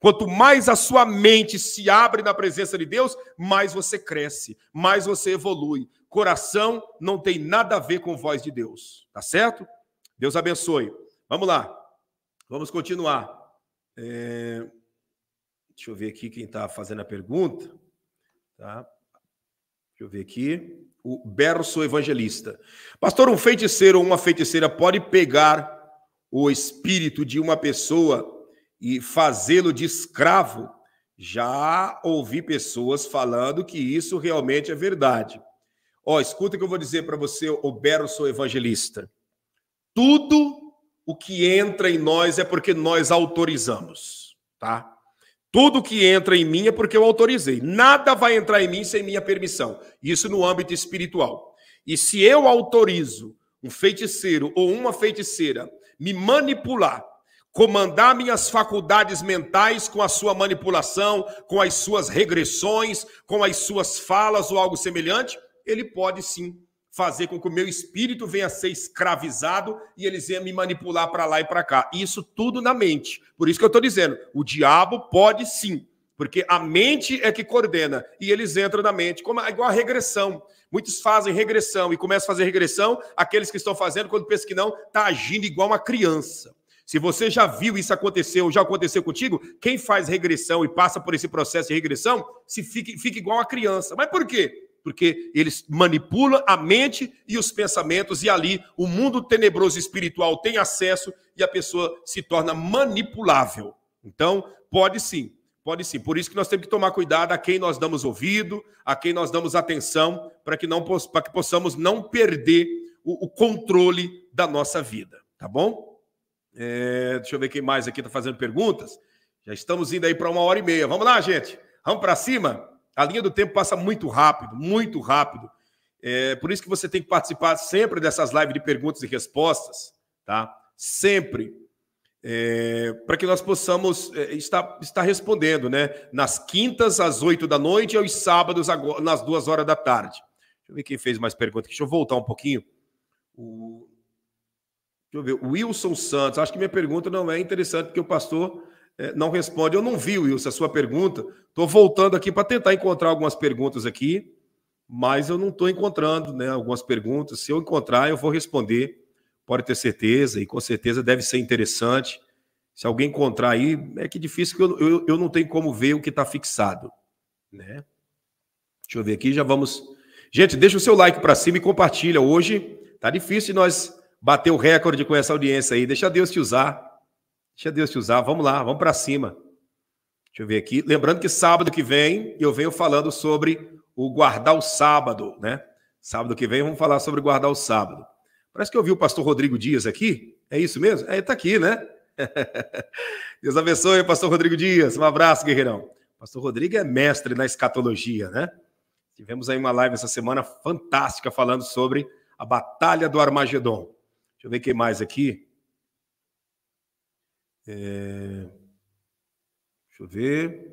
Quanto mais a sua mente se abre na presença de Deus, mais você cresce, mais você evolui. Coração não tem nada a ver com voz de Deus, tá certo? Deus abençoe. Vamos lá, vamos continuar. É... Deixa eu ver aqui quem está fazendo a pergunta. Tá? Deixa eu ver aqui o berço evangelista. Pastor, um feiticeiro ou uma feiticeira pode pegar o espírito de uma pessoa e fazê-lo de escravo? Já ouvi pessoas falando que isso realmente é verdade. Ó, escuta o que eu vou dizer para você, o berço evangelista. Tudo o que entra em nós é porque nós autorizamos, tá? Tudo que entra em mim é porque eu autorizei. Nada vai entrar em mim sem minha permissão. Isso no âmbito espiritual. E se eu autorizo um feiticeiro ou uma feiticeira me manipular, comandar minhas faculdades mentais com a sua manipulação, com as suas regressões, com as suas falas ou algo semelhante, ele pode sim fazer com que o meu espírito venha a ser escravizado e eles venham me manipular para lá e para cá. Isso tudo na mente. Por isso que eu estou dizendo, o diabo pode sim, porque a mente é que coordena e eles entram na mente, como é igual a regressão. Muitos fazem regressão e começam a fazer regressão, aqueles que estão fazendo, quando pensam que não, está agindo igual uma criança. Se você já viu isso acontecer ou já aconteceu contigo, quem faz regressão e passa por esse processo de regressão, se fica, fica igual a criança. Mas por quê? porque eles manipulam a mente e os pensamentos, e ali o mundo tenebroso espiritual tem acesso e a pessoa se torna manipulável. Então, pode sim, pode sim. Por isso que nós temos que tomar cuidado a quem nós damos ouvido, a quem nós damos atenção, para que, não, para que possamos não perder o, o controle da nossa vida, tá bom? É, deixa eu ver quem mais aqui está fazendo perguntas. Já estamos indo aí para uma hora e meia. Vamos lá, gente. Vamos para cima? A linha do tempo passa muito rápido, muito rápido. É por isso que você tem que participar sempre dessas lives de perguntas e respostas, tá? Sempre. É, para que nós possamos é, estar, estar respondendo, né? Nas quintas, às oito da noite, e aos sábados, agora, nas duas horas da tarde. Deixa eu ver quem fez mais perguntas. Deixa eu voltar um pouquinho. O, deixa eu ver. Wilson Santos. Acho que minha pergunta não é interessante, porque o pastor é, não responde. Eu não vi, Wilson, a sua pergunta. Estou voltando aqui para tentar encontrar algumas perguntas aqui, mas eu não estou encontrando né, algumas perguntas. Se eu encontrar, eu vou responder, pode ter certeza, e com certeza deve ser interessante. Se alguém encontrar aí, é que difícil, que eu, eu, eu não tenho como ver o que está fixado. Né? Deixa eu ver aqui, já vamos. Gente, deixa o seu like para cima e compartilha. Hoje tá difícil nós bater o recorde com essa audiência aí. Deixa Deus te usar. Deixa Deus te usar. Vamos lá, vamos para cima. Deixa eu ver aqui. Lembrando que sábado que vem eu venho falando sobre o guardar o sábado, né? Sábado que vem vamos falar sobre guardar o sábado. Parece que eu vi o pastor Rodrigo Dias aqui. É isso mesmo? É, ele tá aqui, né? Deus abençoe, pastor Rodrigo Dias. Um abraço, guerreirão. Pastor Rodrigo é mestre na escatologia, né? Tivemos aí uma live essa semana fantástica falando sobre a batalha do Armagedon. Deixa eu ver quem mais aqui. É... Deixa eu ver.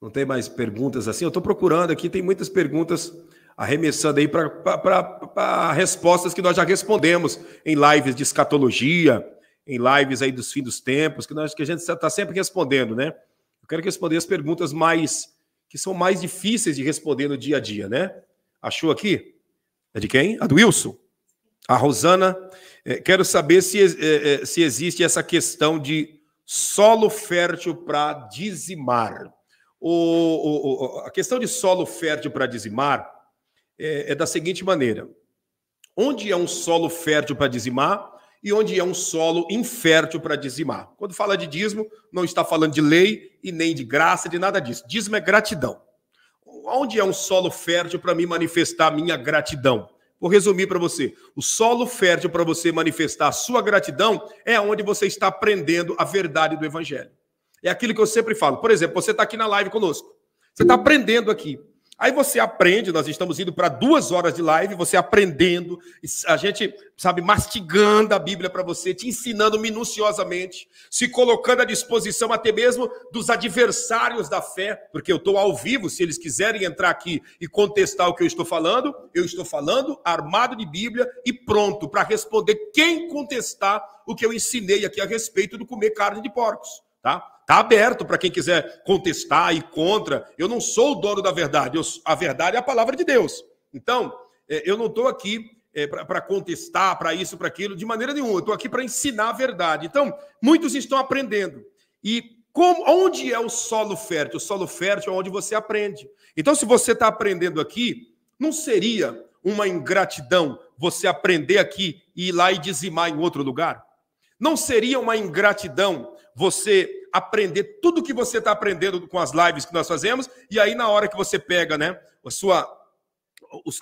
Não tem mais perguntas assim? Eu estou procurando aqui, tem muitas perguntas arremessando aí para respostas que nós já respondemos em lives de escatologia, em lives aí dos fins dos tempos, que, nós, que a gente está sempre respondendo, né? Eu quero responder as perguntas mais que são mais difíceis de responder no dia a dia, né? Achou aqui? É de quem? A do Wilson. A Rosana, eh, quero saber se, eh, eh, se existe essa questão de solo fértil para dizimar. O, o, a questão de solo fértil para dizimar é, é, da seguinte maneira: onde é um solo fértil para dizimar e onde é um solo infértil para dizimar. Quando fala de dízimo, não está falando de lei e nem de graça, de nada disso. Dízimo é gratidão. Onde é um solo fértil para me manifestar minha gratidão? Vou resumir para você. O solo fértil para você manifestar a sua gratidão é onde você está aprendendo a verdade do Evangelho. É aquilo que eu sempre falo. Por exemplo, você está aqui na live conosco. Você está aprendendo aqui. Aí você aprende, nós estamos indo para duas horas de live, você aprendendo, a gente, sabe, mastigando a Bíblia para você, te ensinando minuciosamente, se colocando à disposição até mesmo dos adversários da fé, porque eu estou ao vivo, se eles quiserem entrar aqui e contestar o que eu estou falando, eu estou falando armado de Bíblia e pronto para responder quem contestar o que eu ensinei aqui a respeito do comer carne de porcos, tá? Está aberto para quem quiser contestar e contra. Eu não sou o dono da verdade. Eu, a verdade é a palavra de Deus. Então, é, eu não estou aqui é, para contestar, para isso, para aquilo, de maneira nenhuma. Eu estou aqui para ensinar a verdade. Então, muitos estão aprendendo. E como, onde é o solo fértil? O solo fértil é onde você aprende. Então, se você está aprendendo aqui, não seria uma ingratidão você aprender aqui e ir lá e dizimar em outro lugar? Não seria uma ingratidão você aprender tudo que você está aprendendo com as lives que nós fazemos, e aí na hora que você pega né, a sua,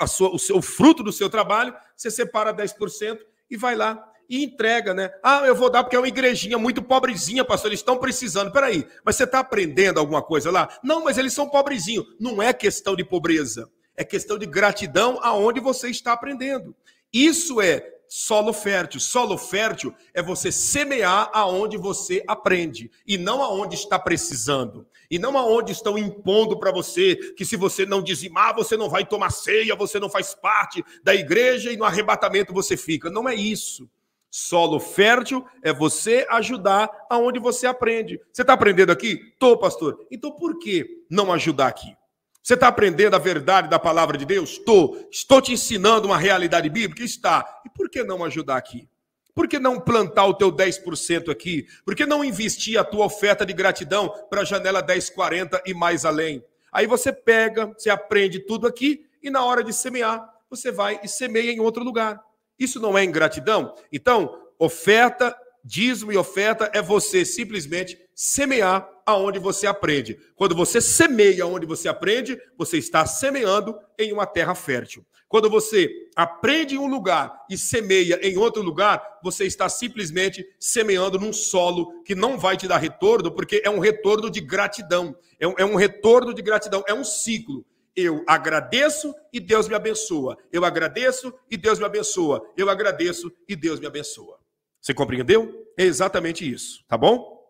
a sua, o, seu, o fruto do seu trabalho, você separa 10% e vai lá e entrega, né? Ah, eu vou dar porque é uma igrejinha muito pobrezinha, pastor, eles estão precisando. Peraí, mas você está aprendendo alguma coisa lá? Não, mas eles são pobrezinhos. Não é questão de pobreza, é questão de gratidão aonde você está aprendendo. Isso é solo fértil. Solo fértil é você semear aonde você aprende e não aonde está precisando. E não aonde estão impondo para você que se você não dizimar, você não vai tomar ceia, você não faz parte da igreja e no arrebatamento você fica. Não é isso. Solo fértil é você ajudar aonde você aprende. Você está aprendendo aqui? Tô, pastor. Então por que não ajudar aqui? Você está aprendendo a verdade da palavra de Deus? Estou. Estou te ensinando uma realidade bíblica? Está. E por que não ajudar aqui? Por que não plantar o teu 10% aqui? Por que não investir a tua oferta de gratidão para a janela 1040 e mais além? Aí você pega, você aprende tudo aqui e na hora de semear, você vai e semeia em outro lugar. Isso não é ingratidão? Então, oferta dízimo e oferta é você simplesmente semear aonde você aprende. Quando você semeia onde você aprende, você está semeando em uma terra fértil. Quando você aprende em um lugar e semeia em outro lugar, você está simplesmente semeando num solo que não vai te dar retorno, porque é um retorno de gratidão. É um, é um retorno de gratidão, é um ciclo. Eu agradeço e Deus me abençoa. Eu agradeço e Deus me abençoa. Eu agradeço e Deus me abençoa. Você compreendeu? É exatamente isso, tá bom?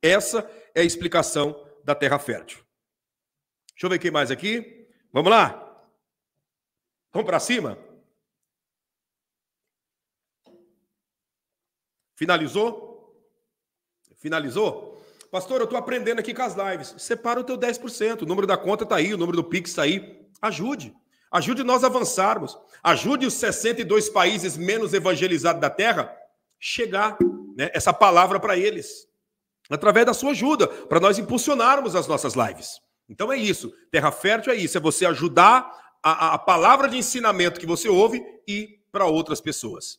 Essa é a explicação da terra fértil. Deixa eu ver quem mais aqui. Vamos lá. Vamos para cima? Finalizou? Finalizou? Pastor, eu estou aprendendo aqui com as lives. Separa o teu 10%. O número da conta está aí, o número do Pix está aí. Ajude. Ajude nós a avançarmos. Ajude os 62 países menos evangelizados da Terra chegar né, essa palavra para eles, através da sua ajuda, para nós impulsionarmos as nossas lives. Então é isso. Terra fértil é isso, é você ajudar a, a palavra de ensinamento que você ouve e para outras pessoas.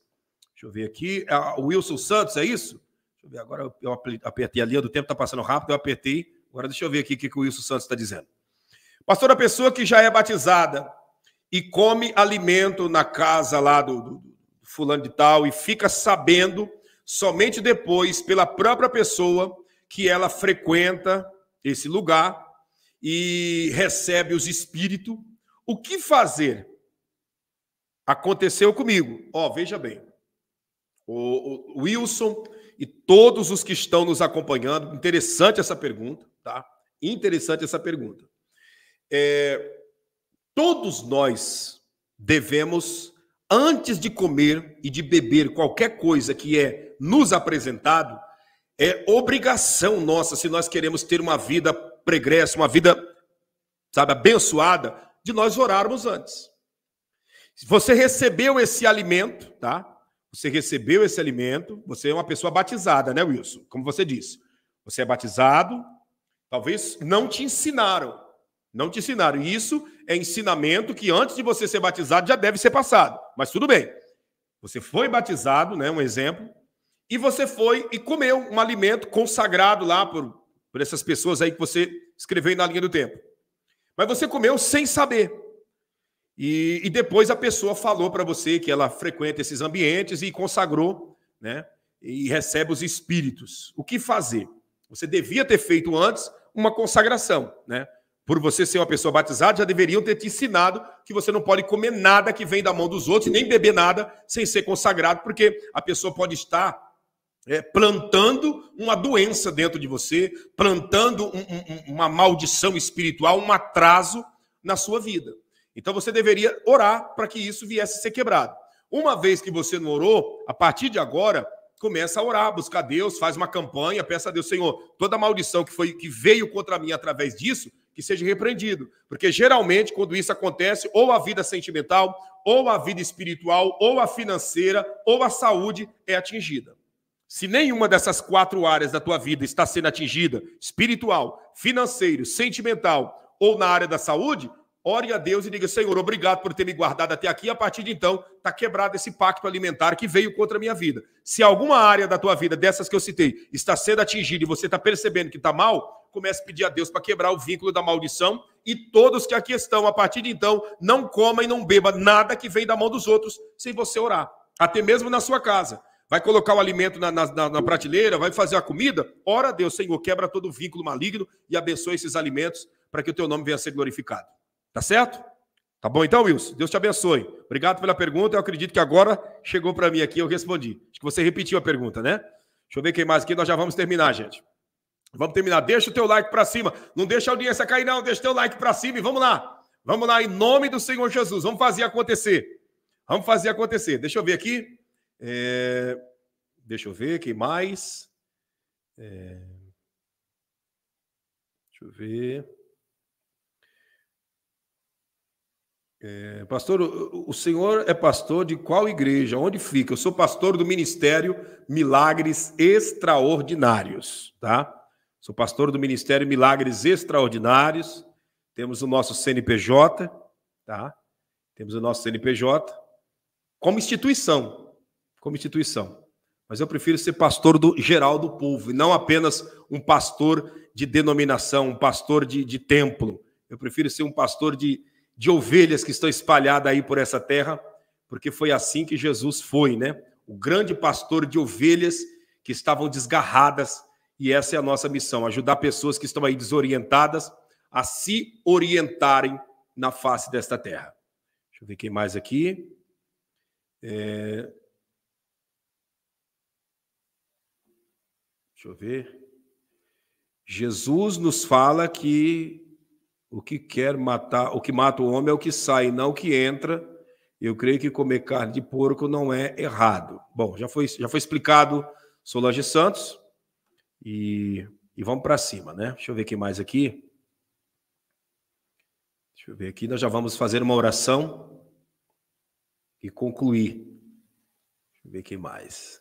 Deixa eu ver aqui. É, o Wilson Santos, é isso? Deixa eu ver. Agora eu apertei a linha do tempo, está passando rápido, eu apertei. Agora deixa eu ver aqui o que, que o Wilson Santos está dizendo. Pastor, a pessoa que já é batizada e come alimento na casa lá do, do fulano de tal e fica sabendo somente depois pela própria pessoa que ela frequenta esse lugar e recebe os espíritos. O que fazer? Aconteceu comigo. Ó, oh, veja bem. O, o Wilson e todos os que estão nos acompanhando, interessante essa pergunta, tá? Interessante essa pergunta. É, todos nós devemos antes de comer e de beber qualquer coisa que é nos apresentado, é obrigação nossa, se nós queremos ter uma vida pregressa, uma vida, sabe, abençoada, de nós orarmos antes. Você recebeu esse alimento, tá? Você recebeu esse alimento, você é uma pessoa batizada, né, Wilson? Como você disse. Você é batizado, talvez não te ensinaram, não te ensinaram. Isso é ensinamento que antes de você ser batizado já deve ser passado. Mas tudo bem. Você foi batizado, né? Um exemplo. E você foi e comeu um alimento consagrado lá por, por essas pessoas aí que você escreveu na linha do tempo. Mas você comeu sem saber. E, e depois a pessoa falou para você que ela frequenta esses ambientes e consagrou, né? E recebe os espíritos. O que fazer? Você devia ter feito antes uma consagração, né? por você ser uma pessoa batizada, já deveriam ter te ensinado que você não pode comer nada que vem da mão dos outros, nem beber nada sem ser consagrado, porque a pessoa pode estar é, plantando uma doença dentro de você, plantando um, um, uma maldição espiritual, um atraso na sua vida. Então você deveria orar para que isso viesse a ser quebrado. Uma vez que você não orou, a partir de agora, começa a orar, buscar Deus, faz uma campanha, peça a Deus, Senhor, toda maldição que foi que veio contra mim através disso, que seja repreendido. Porque geralmente, quando isso acontece, ou a vida sentimental, ou a vida espiritual, ou a financeira, ou a saúde é atingida. Se nenhuma dessas quatro áreas da tua vida está sendo atingida, espiritual, financeiro, sentimental ou na área da saúde, ore a Deus e diga: Senhor, obrigado por ter me guardado até aqui. A partir de então, está quebrado esse pacto alimentar que veio contra a minha vida. Se alguma área da tua vida, dessas que eu citei, está sendo atingida e você está percebendo que está mal, comece a pedir a Deus para quebrar o vínculo da maldição e todos que aqui estão, a partir de então, não coma e não beba nada que vem da mão dos outros sem você orar, até mesmo na sua casa. Vai colocar o alimento na, na, na prateleira, vai fazer a comida, ora a Deus, Senhor, quebra todo o vínculo maligno e abençoe esses alimentos para que o teu nome venha a ser glorificado. Tá certo? Tá bom então, Wilson? Deus te abençoe. Obrigado pela pergunta. Eu acredito que agora chegou para mim aqui, eu respondi. Acho que você repetiu a pergunta, né? Deixa eu ver quem mais aqui, nós já vamos terminar, gente. Vamos terminar. Deixa o teu like para cima. Não deixa a audiência cair, não. Deixa o teu like para cima e vamos lá. Vamos lá, em nome do Senhor Jesus. Vamos fazer acontecer. Vamos fazer acontecer. Deixa eu ver aqui. É... Deixa eu ver quem mais. É... Deixa eu ver. É... pastor, o senhor é pastor de qual igreja? Onde fica? Eu sou pastor do Ministério Milagres Extraordinários, tá? Sou pastor do Ministério Milagres Extraordinários. Temos o nosso CNPJ, tá? Temos o nosso CNPJ como instituição, como instituição. Mas eu prefiro ser pastor do geral do povo, e não apenas um pastor de denominação, um pastor de, de templo. Eu prefiro ser um pastor de, de ovelhas que estão espalhadas aí por essa terra, porque foi assim que Jesus foi, né? O grande pastor de ovelhas que estavam desgarradas e essa é a nossa missão: ajudar pessoas que estão aí desorientadas a se orientarem na face desta terra. Deixa eu ver quem mais aqui. É... Deixa eu ver. Jesus nos fala que o que quer matar, o que mata o homem é o que sai, não o que entra. Eu creio que comer carne de porco não é errado. Bom, já foi, já foi explicado, Solange Santos. E, e vamos para cima, né? Deixa eu ver que mais aqui. Deixa eu ver aqui, nós já vamos fazer uma oração e concluir. Deixa eu ver que mais.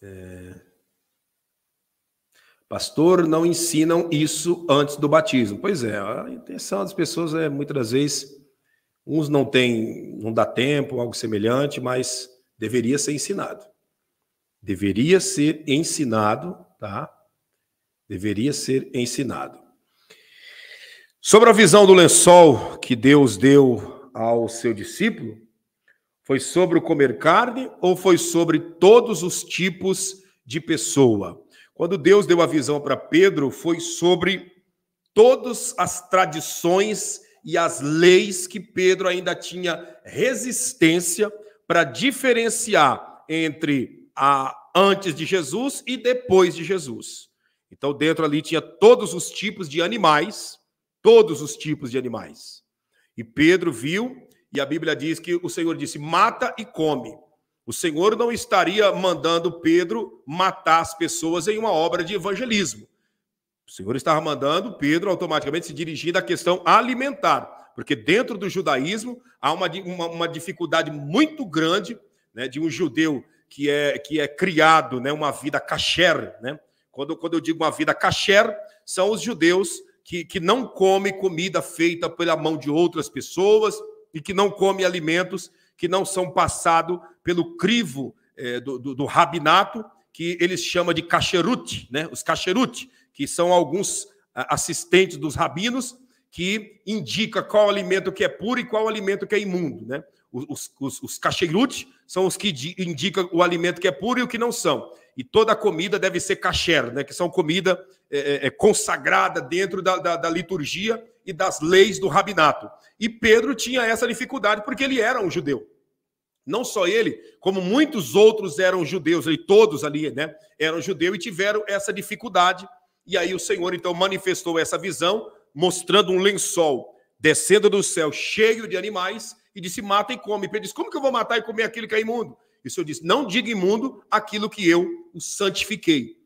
É... Pastor, não ensinam isso antes do batismo. Pois é, a intenção das pessoas é muitas das vezes uns não tem, não dá tempo, algo semelhante, mas deveria ser ensinado deveria ser ensinado, tá? Deveria ser ensinado. Sobre a visão do lençol que Deus deu ao seu discípulo, foi sobre o comer carne ou foi sobre todos os tipos de pessoa? Quando Deus deu a visão para Pedro, foi sobre todas as tradições e as leis que Pedro ainda tinha resistência para diferenciar entre a, antes de Jesus e depois de Jesus. Então, dentro ali tinha todos os tipos de animais, todos os tipos de animais. E Pedro viu, e a Bíblia diz que o Senhor disse: mata e come. O Senhor não estaria mandando Pedro matar as pessoas em uma obra de evangelismo. O Senhor estava mandando Pedro automaticamente se dirigir à questão alimentar, porque dentro do judaísmo há uma, uma, uma dificuldade muito grande né, de um judeu que é, que é criado, né, uma vida kasher, né? Quando, quando eu digo uma vida kasher, são os judeus que, que não comem comida feita pela mão de outras pessoas e que não comem alimentos que não são passados pelo crivo é, do, do, do, rabinato, que eles chamam de kasherut, né? Os kasherut, que são alguns assistentes dos rabinos que indica qual alimento que é puro e qual alimento que é imundo, né? Os, os, os cacheirutes são os que indicam o alimento que é puro e o que não são. E toda comida deve ser kasher, né? que são comida é, é, é, consagrada dentro da, da, da liturgia e das leis do rabinato. E Pedro tinha essa dificuldade porque ele era um judeu. Não só ele, como muitos outros eram judeus, e todos ali, né, eram judeus e tiveram essa dificuldade. E aí o Senhor então manifestou essa visão, mostrando um lençol descendo do céu cheio de animais e disse: mata e come. Pedro disse: como que eu vou matar e comer aquilo que é imundo? E o Senhor disse: não diga imundo aquilo que eu o santifiquei.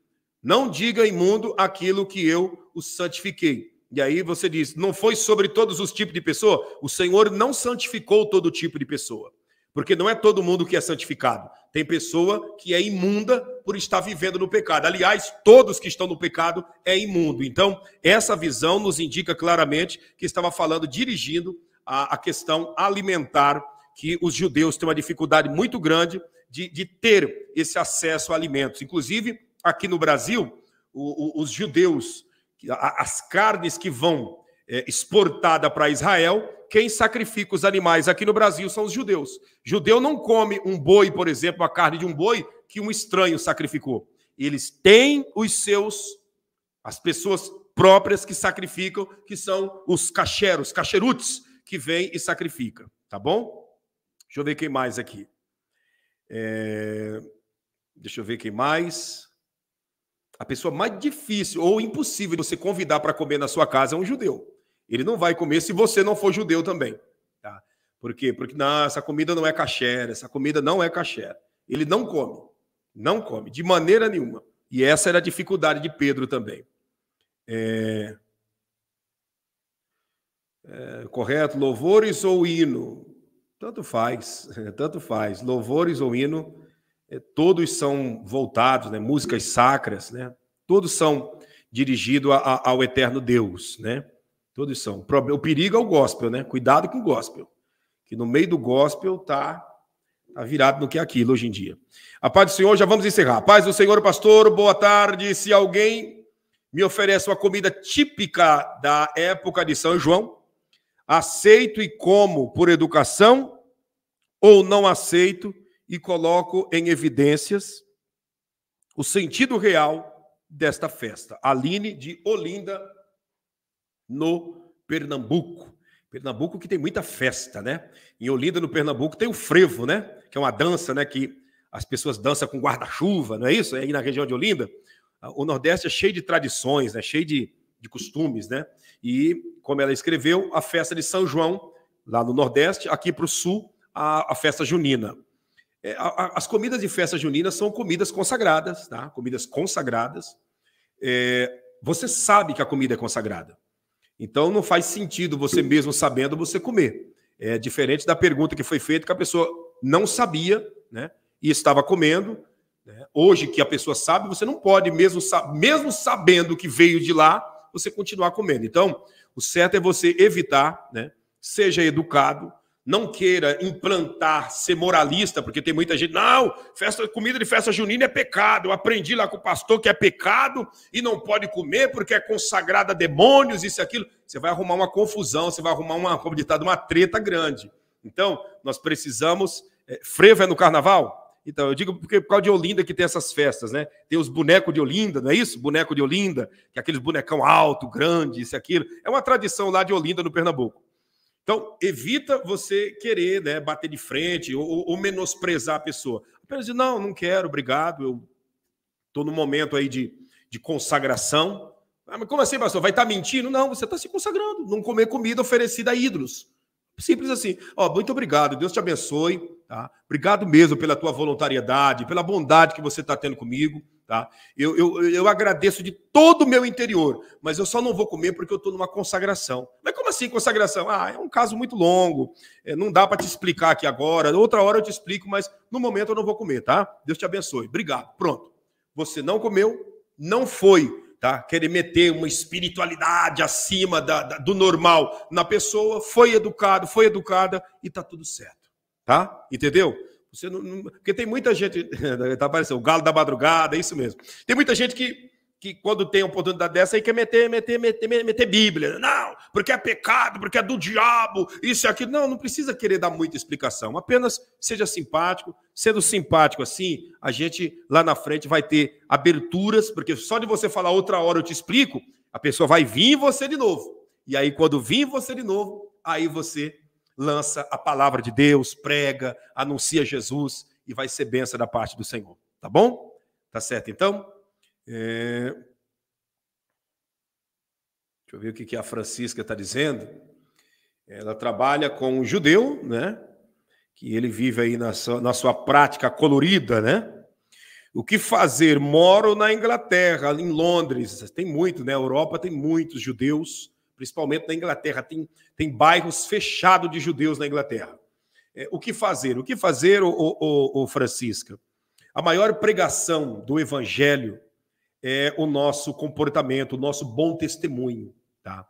Não diga imundo aquilo que eu o santifiquei. E aí você diz: não foi sobre todos os tipos de pessoa? O Senhor não santificou todo tipo de pessoa. Porque não é todo mundo que é santificado. Tem pessoa que é imunda por estar vivendo no pecado. Aliás, todos que estão no pecado é imundo. Então, essa visão nos indica claramente que estava falando, dirigindo a, a questão alimentar, que os judeus têm uma dificuldade muito grande de, de ter esse acesso a alimentos. Inclusive, aqui no Brasil, o, o, os judeus, as carnes que vão é, exportada para Israel, quem sacrifica os animais aqui no Brasil são os judeus. Judeu não come um boi, por exemplo, a carne de um boi que um estranho sacrificou. Eles têm os seus, as pessoas próprias que sacrificam, que são os cacheros, cacherutes, que vem e sacrifica, tá bom? Deixa eu ver quem mais aqui. É... Deixa eu ver quem mais. A pessoa mais difícil ou impossível de você convidar para comer na sua casa é um judeu. Ele não vai comer se você não for judeu também. Tá? Por quê? Porque não, essa comida não é caché, essa comida não é caché. Ele não come. Não come, de maneira nenhuma. E essa era a dificuldade de Pedro também. É... É, correto? Louvores ou hino? Tanto faz, tanto faz. Louvores ou hino, é, todos são voltados, né? músicas sacras, né? todos são dirigidos ao eterno Deus, né? Todos são. O perigo é o gospel, né? Cuidado com o gospel. Que no meio do gospel tá, tá virado no que é aquilo hoje em dia. A paz do Senhor, já vamos encerrar. Paz do Senhor, pastor, boa tarde. Se alguém me oferece uma comida típica da época de São João, aceito e como por educação ou não aceito e coloco em evidências o sentido real desta festa. Aline de Olinda, no Pernambuco. Pernambuco que tem muita festa, né? Em Olinda, no Pernambuco, tem o frevo, né? Que é uma dança, né? Que as pessoas dançam com guarda-chuva, não é isso? Aí na região de Olinda, o Nordeste é cheio de tradições, né? Cheio de, de costumes, né? E, como ela escreveu, a festa de São João, lá no Nordeste, aqui para o Sul, a, a, festa junina. É, a, a, as comidas de festa junina são comidas consagradas, tá? Comidas consagradas. É, você sabe que a comida é consagrada. Então, não faz sentido você mesmo sabendo você comer. É diferente da pergunta que foi feita que a pessoa não sabia, né? E estava comendo. Né? Hoje que a pessoa sabe, você não pode, mesmo, mesmo sabendo que veio de lá, você continuar comendo. Então, o certo é você evitar, né? Seja educado, não queira implantar, ser moralista, porque tem muita gente, não, festa, comida de festa junina é pecado. Eu aprendi lá com o pastor que é pecado e não pode comer porque é consagrada a demônios, isso e aquilo. Você vai arrumar uma confusão, você vai arrumar uma, como ditado, uma treta grande. Então, nós precisamos. É, frevo é no carnaval? Então, eu digo porque por causa de Olinda que tem essas festas, né? Tem os bonecos de Olinda, não é isso? Boneco de Olinda, que é aqueles bonecão alto, grande, isso e aquilo. É uma tradição lá de Olinda, no Pernambuco. Então, evita você querer né, bater de frente ou, ou menosprezar a pessoa. Apenas diz, não, não quero, obrigado, eu estou num momento aí de, de consagração. Ah, mas como assim, pastor? Vai estar tá mentindo? Não, você está se consagrando. Não comer comida oferecida a ídolos. Simples assim. Ó, oh, muito obrigado, Deus te abençoe. Tá? Obrigado mesmo pela tua voluntariedade, pela bondade que você está tendo comigo. Tá? Eu, eu, eu agradeço de todo o meu interior, mas eu só não vou comer porque eu estou numa consagração. Mas como assim consagração? Ah, é um caso muito longo, é, não dá para te explicar aqui agora. Outra hora eu te explico, mas no momento eu não vou comer, tá? Deus te abençoe. Obrigado. Pronto. Você não comeu, não foi, tá? Querer meter uma espiritualidade acima da, da, do normal na pessoa, foi educado, foi educada e tá tudo certo. Tá? Entendeu? Você não, não... Porque tem muita gente. tá aparecendo, o galo da madrugada, é isso mesmo. Tem muita gente que, que quando tem oportunidade dessa, aí quer meter, meter, meter, meter, Bíblia. Não, porque é pecado, porque é do diabo, isso e aquilo. Não, não precisa querer dar muita explicação. Apenas seja simpático. Sendo simpático assim, a gente lá na frente vai ter aberturas, porque só de você falar outra hora eu te explico, a pessoa vai vir em você de novo. E aí, quando vir em você de novo, aí você lança a palavra de Deus, prega, anuncia Jesus e vai ser benção da parte do Senhor. Tá bom? Tá certo então? É... Deixa eu ver o que a Francisca está dizendo. Ela trabalha com um judeu, né? Que ele vive aí na sua, na sua prática colorida, né? O que fazer? Moro na Inglaterra, em Londres. Tem muito, né? Europa tem muitos judeus principalmente na Inglaterra. Tem, tem bairros fechados de judeus na Inglaterra. É, o que fazer? O que fazer, o ô, Francisca? A maior pregação do evangelho é o nosso comportamento, o nosso bom testemunho, tá?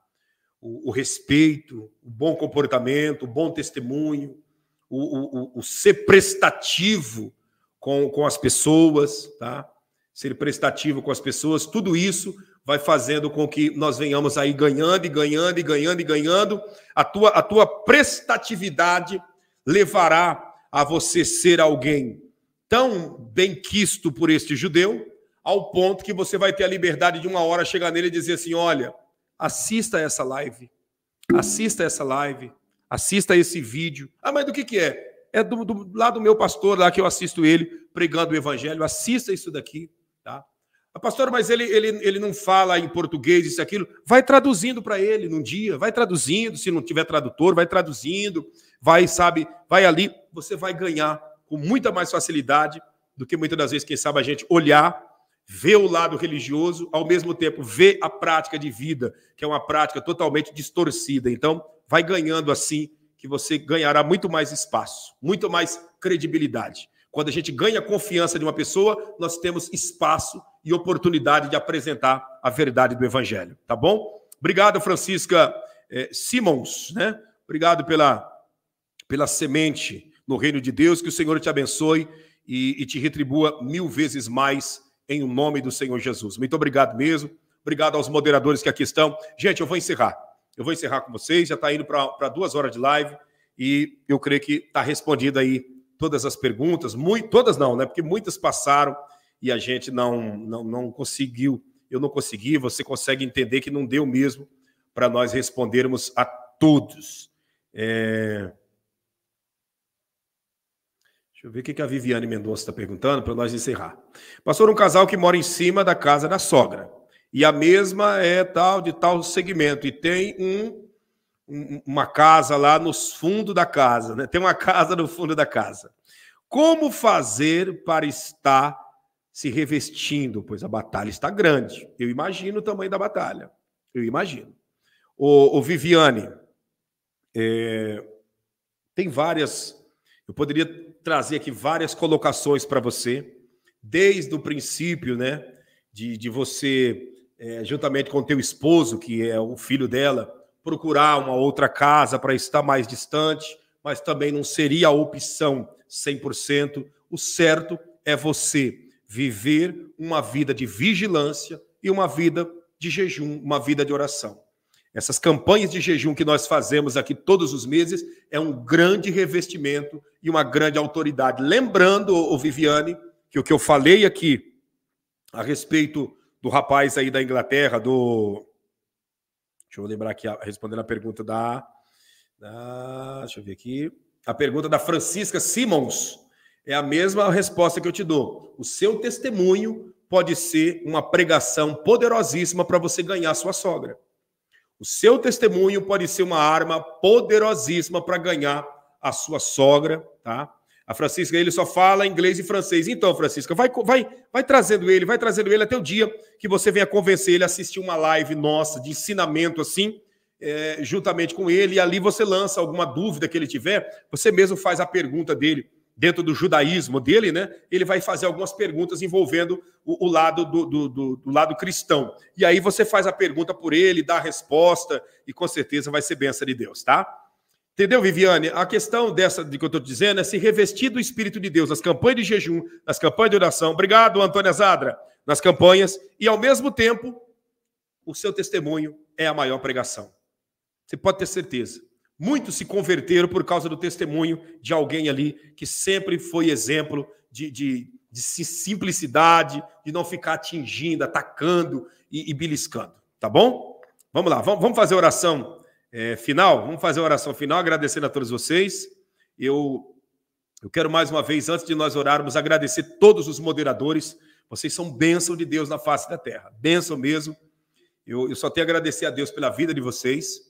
O, o respeito, o bom comportamento, o bom testemunho, o, o, o ser prestativo com, com as pessoas, tá? Ser prestativo com as pessoas, tudo isso vai fazendo com que nós venhamos aí ganhando e ganhando e ganhando e ganhando. A tua, a tua prestatividade levará a você ser alguém tão bem quisto por este judeu, ao ponto que você vai ter a liberdade de uma hora chegar nele e dizer assim: olha, assista essa live, assista essa live, assista esse vídeo. Ah, mas do que, que é? É do, do, do meu pastor, lá que eu assisto ele pregando o evangelho, assista isso daqui. Ah, pastor, mas ele, ele, ele não fala em português, isso aquilo. Vai traduzindo para ele num dia, vai traduzindo, se não tiver tradutor, vai traduzindo, vai, sabe, vai ali, você vai ganhar com muita mais facilidade do que muitas das vezes, quem sabe, a gente olhar, ver o lado religioso, ao mesmo tempo ver a prática de vida, que é uma prática totalmente distorcida. Então, vai ganhando assim, que você ganhará muito mais espaço, muito mais credibilidade. Quando a gente ganha a confiança de uma pessoa, nós temos espaço e oportunidade de apresentar a verdade do Evangelho, tá bom? Obrigado, Francisca é, Simons, né? Obrigado pela, pela semente no reino de Deus, que o Senhor te abençoe e, e te retribua mil vezes mais em o nome do Senhor Jesus. Muito obrigado mesmo. Obrigado aos moderadores que aqui estão. Gente, eu vou encerrar. Eu vou encerrar com vocês. Já está indo para duas horas de live e eu creio que está respondido aí todas as perguntas, muito, todas não, né? Porque muitas passaram e a gente não, não, não conseguiu, eu não consegui, você consegue entender que não deu mesmo para nós respondermos a todos. É... Deixa eu ver o que a Viviane Mendonça está perguntando para nós encerrar. Pastor, um casal que mora em cima da casa da sogra. E a mesma é tal de tal segmento. E tem um uma casa lá nos fundos da casa, né? Tem uma casa no fundo da casa. Como fazer para estar se revestindo? Pois a batalha está grande. Eu imagino o tamanho da batalha. Eu imagino. O, o Viviane, é, tem várias. Eu poderia trazer aqui várias colocações para você, desde o princípio, né? De, de você, é, juntamente com o teu esposo, que é o filho dela, procurar uma outra casa para estar mais distante, mas também não seria a opção 100%. O certo é você viver uma vida de vigilância e uma vida de jejum, uma vida de oração. Essas campanhas de jejum que nós fazemos aqui todos os meses é um grande revestimento e uma grande autoridade. Lembrando, o Viviane, que o que eu falei aqui a respeito do rapaz aí da Inglaterra, do Deixa eu lembrar aqui, respondendo a pergunta da, da. Deixa eu ver aqui. A pergunta da Francisca Simons. É a mesma resposta que eu te dou. O seu testemunho pode ser uma pregação poderosíssima para você ganhar sua sogra. O seu testemunho pode ser uma arma poderosíssima para ganhar a sua sogra, tá? A Francisca, ele só fala inglês e francês. Então, Francisca, vai, vai, vai trazendo ele, vai trazendo ele até o dia que você venha convencer ele a assistir uma live nossa de ensinamento assim, é, juntamente com ele. E ali você lança alguma dúvida que ele tiver, você mesmo faz a pergunta dele dentro do judaísmo dele, né? Ele vai fazer algumas perguntas envolvendo o, o lado do, do, do, do, lado cristão. E aí você faz a pergunta por ele, dá a resposta e com certeza vai ser benção de Deus, tá? Entendeu, Viviane? A questão dessa de que eu estou dizendo é se revestir do Espírito de Deus nas campanhas de jejum, nas campanhas de oração. Obrigado, Antônia Zadra, nas campanhas. E, ao mesmo tempo, o seu testemunho é a maior pregação. Você pode ter certeza. Muitos se converteram por causa do testemunho de alguém ali que sempre foi exemplo de, de, de simplicidade, de não ficar atingindo, atacando e, e beliscando. Tá bom? Vamos lá, vamos, vamos fazer oração é, final, vamos fazer a oração final, agradecendo a todos vocês. Eu, eu quero mais uma vez, antes de nós orarmos, agradecer todos os moderadores. Vocês são bênção de Deus na face da terra, bênção mesmo. Eu, eu só tenho a agradecer a Deus pela vida de vocês.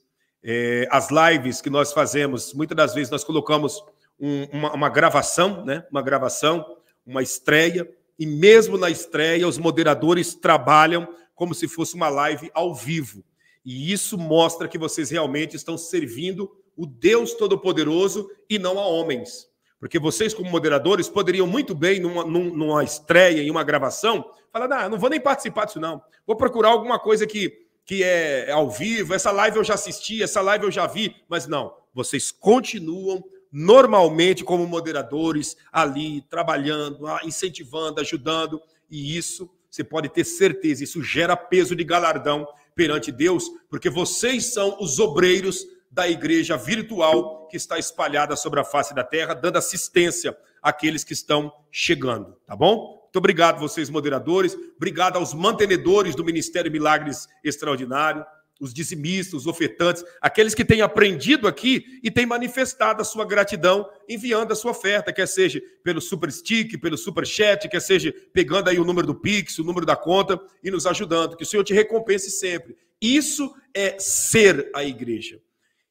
É, as lives que nós fazemos, muitas das vezes nós colocamos um, uma, uma gravação, né? Uma gravação, uma estreia, e mesmo na estreia, os moderadores trabalham como se fosse uma live ao vivo. E isso mostra que vocês realmente estão servindo o Deus Todo-Poderoso e não a homens. Porque vocês, como moderadores, poderiam muito bem, numa, numa estreia, em uma gravação, falar: ah, não vou nem participar disso, não. Vou procurar alguma coisa que, que é ao vivo. Essa live eu já assisti, essa live eu já vi. Mas não, vocês continuam normalmente como moderadores ali, trabalhando, incentivando, ajudando. E isso, você pode ter certeza, isso gera peso de galardão perante Deus, porque vocês são os obreiros da igreja virtual que está espalhada sobre a face da terra, dando assistência àqueles que estão chegando, tá bom? Muito obrigado vocês moderadores, obrigado aos mantenedores do Ministério Milagres Extraordinário, os dizimistas, os ofertantes, aqueles que têm aprendido aqui e têm manifestado a sua gratidão enviando a sua oferta, quer seja pelo Super Stick, pelo Super Chat, quer seja pegando aí o número do Pix, o número da conta e nos ajudando. Que o Senhor te recompense sempre. Isso é ser a igreja.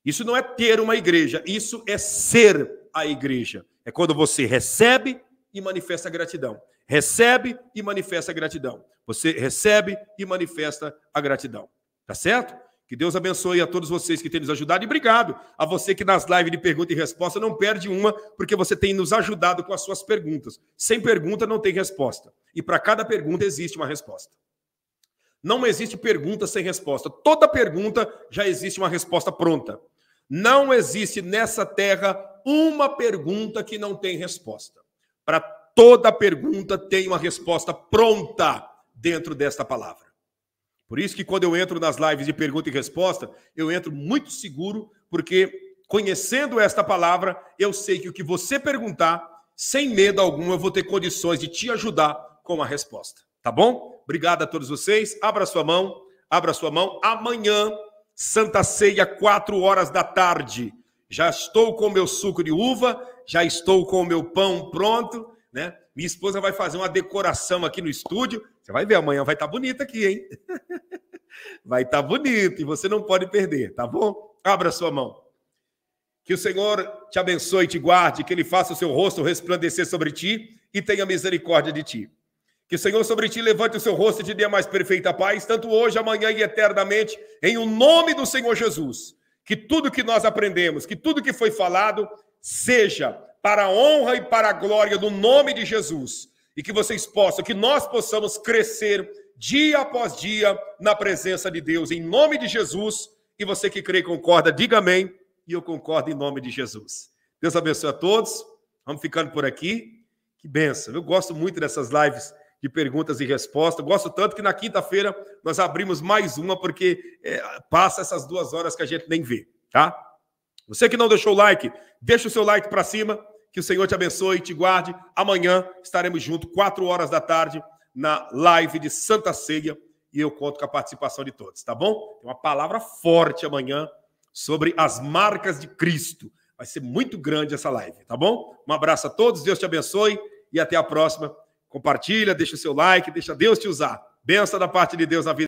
Isso não é ter uma igreja, isso é ser a igreja. É quando você recebe e manifesta gratidão. Recebe e manifesta gratidão. Você recebe e manifesta a gratidão. Tá certo? Que Deus abençoe a todos vocês que têm nos ajudado e obrigado a você que nas lives de pergunta e resposta não perde uma, porque você tem nos ajudado com as suas perguntas. Sem pergunta não tem resposta. E para cada pergunta existe uma resposta. Não existe pergunta sem resposta. Toda pergunta já existe uma resposta pronta. Não existe nessa terra uma pergunta que não tem resposta. Para toda pergunta tem uma resposta pronta dentro desta palavra. Por isso que quando eu entro nas lives de pergunta e resposta, eu entro muito seguro, porque conhecendo esta palavra, eu sei que o que você perguntar, sem medo algum, eu vou ter condições de te ajudar com a resposta. Tá bom? Obrigado a todos vocês. Abra sua mão, abra sua mão. Amanhã, Santa Ceia, 4 horas da tarde. Já estou com meu suco de uva, já estou com o meu pão pronto, né? Minha esposa vai fazer uma decoração aqui no estúdio. Você vai ver, amanhã vai estar tá bonita aqui, hein? vai estar tá bonito e você não pode perder, tá bom? Abra sua mão. Que o Senhor te abençoe e te guarde, que Ele faça o seu rosto resplandecer sobre ti e tenha misericórdia de ti. Que o Senhor sobre ti levante o seu rosto e te dê a mais perfeita paz, tanto hoje, amanhã e eternamente, em o nome do Senhor Jesus. Que tudo que nós aprendemos, que tudo que foi falado, seja para a honra e para a glória do nome de Jesus e que vocês possam, que nós possamos crescer dia após dia na presença de Deus, em nome de Jesus. E você que crê e concorda, diga amém, e eu concordo em nome de Jesus. Deus abençoe a todos. Vamos ficando por aqui. Que benção. Eu gosto muito dessas lives de perguntas e respostas. Gosto tanto que na quinta-feira nós abrimos mais uma, porque é, passa essas duas horas que a gente nem vê, tá? Você que não deixou o like, deixa o seu like para cima. Que o Senhor te abençoe e te guarde. Amanhã estaremos juntos, quatro horas da tarde, na live de Santa Ceia. E eu conto com a participação de todos, tá bom? Tem uma palavra forte amanhã sobre as marcas de Cristo. Vai ser muito grande essa live, tá bom? Um abraço a todos, Deus te abençoe e até a próxima. Compartilha, deixa o seu like, deixa Deus te usar. Benção da parte de Deus na vida.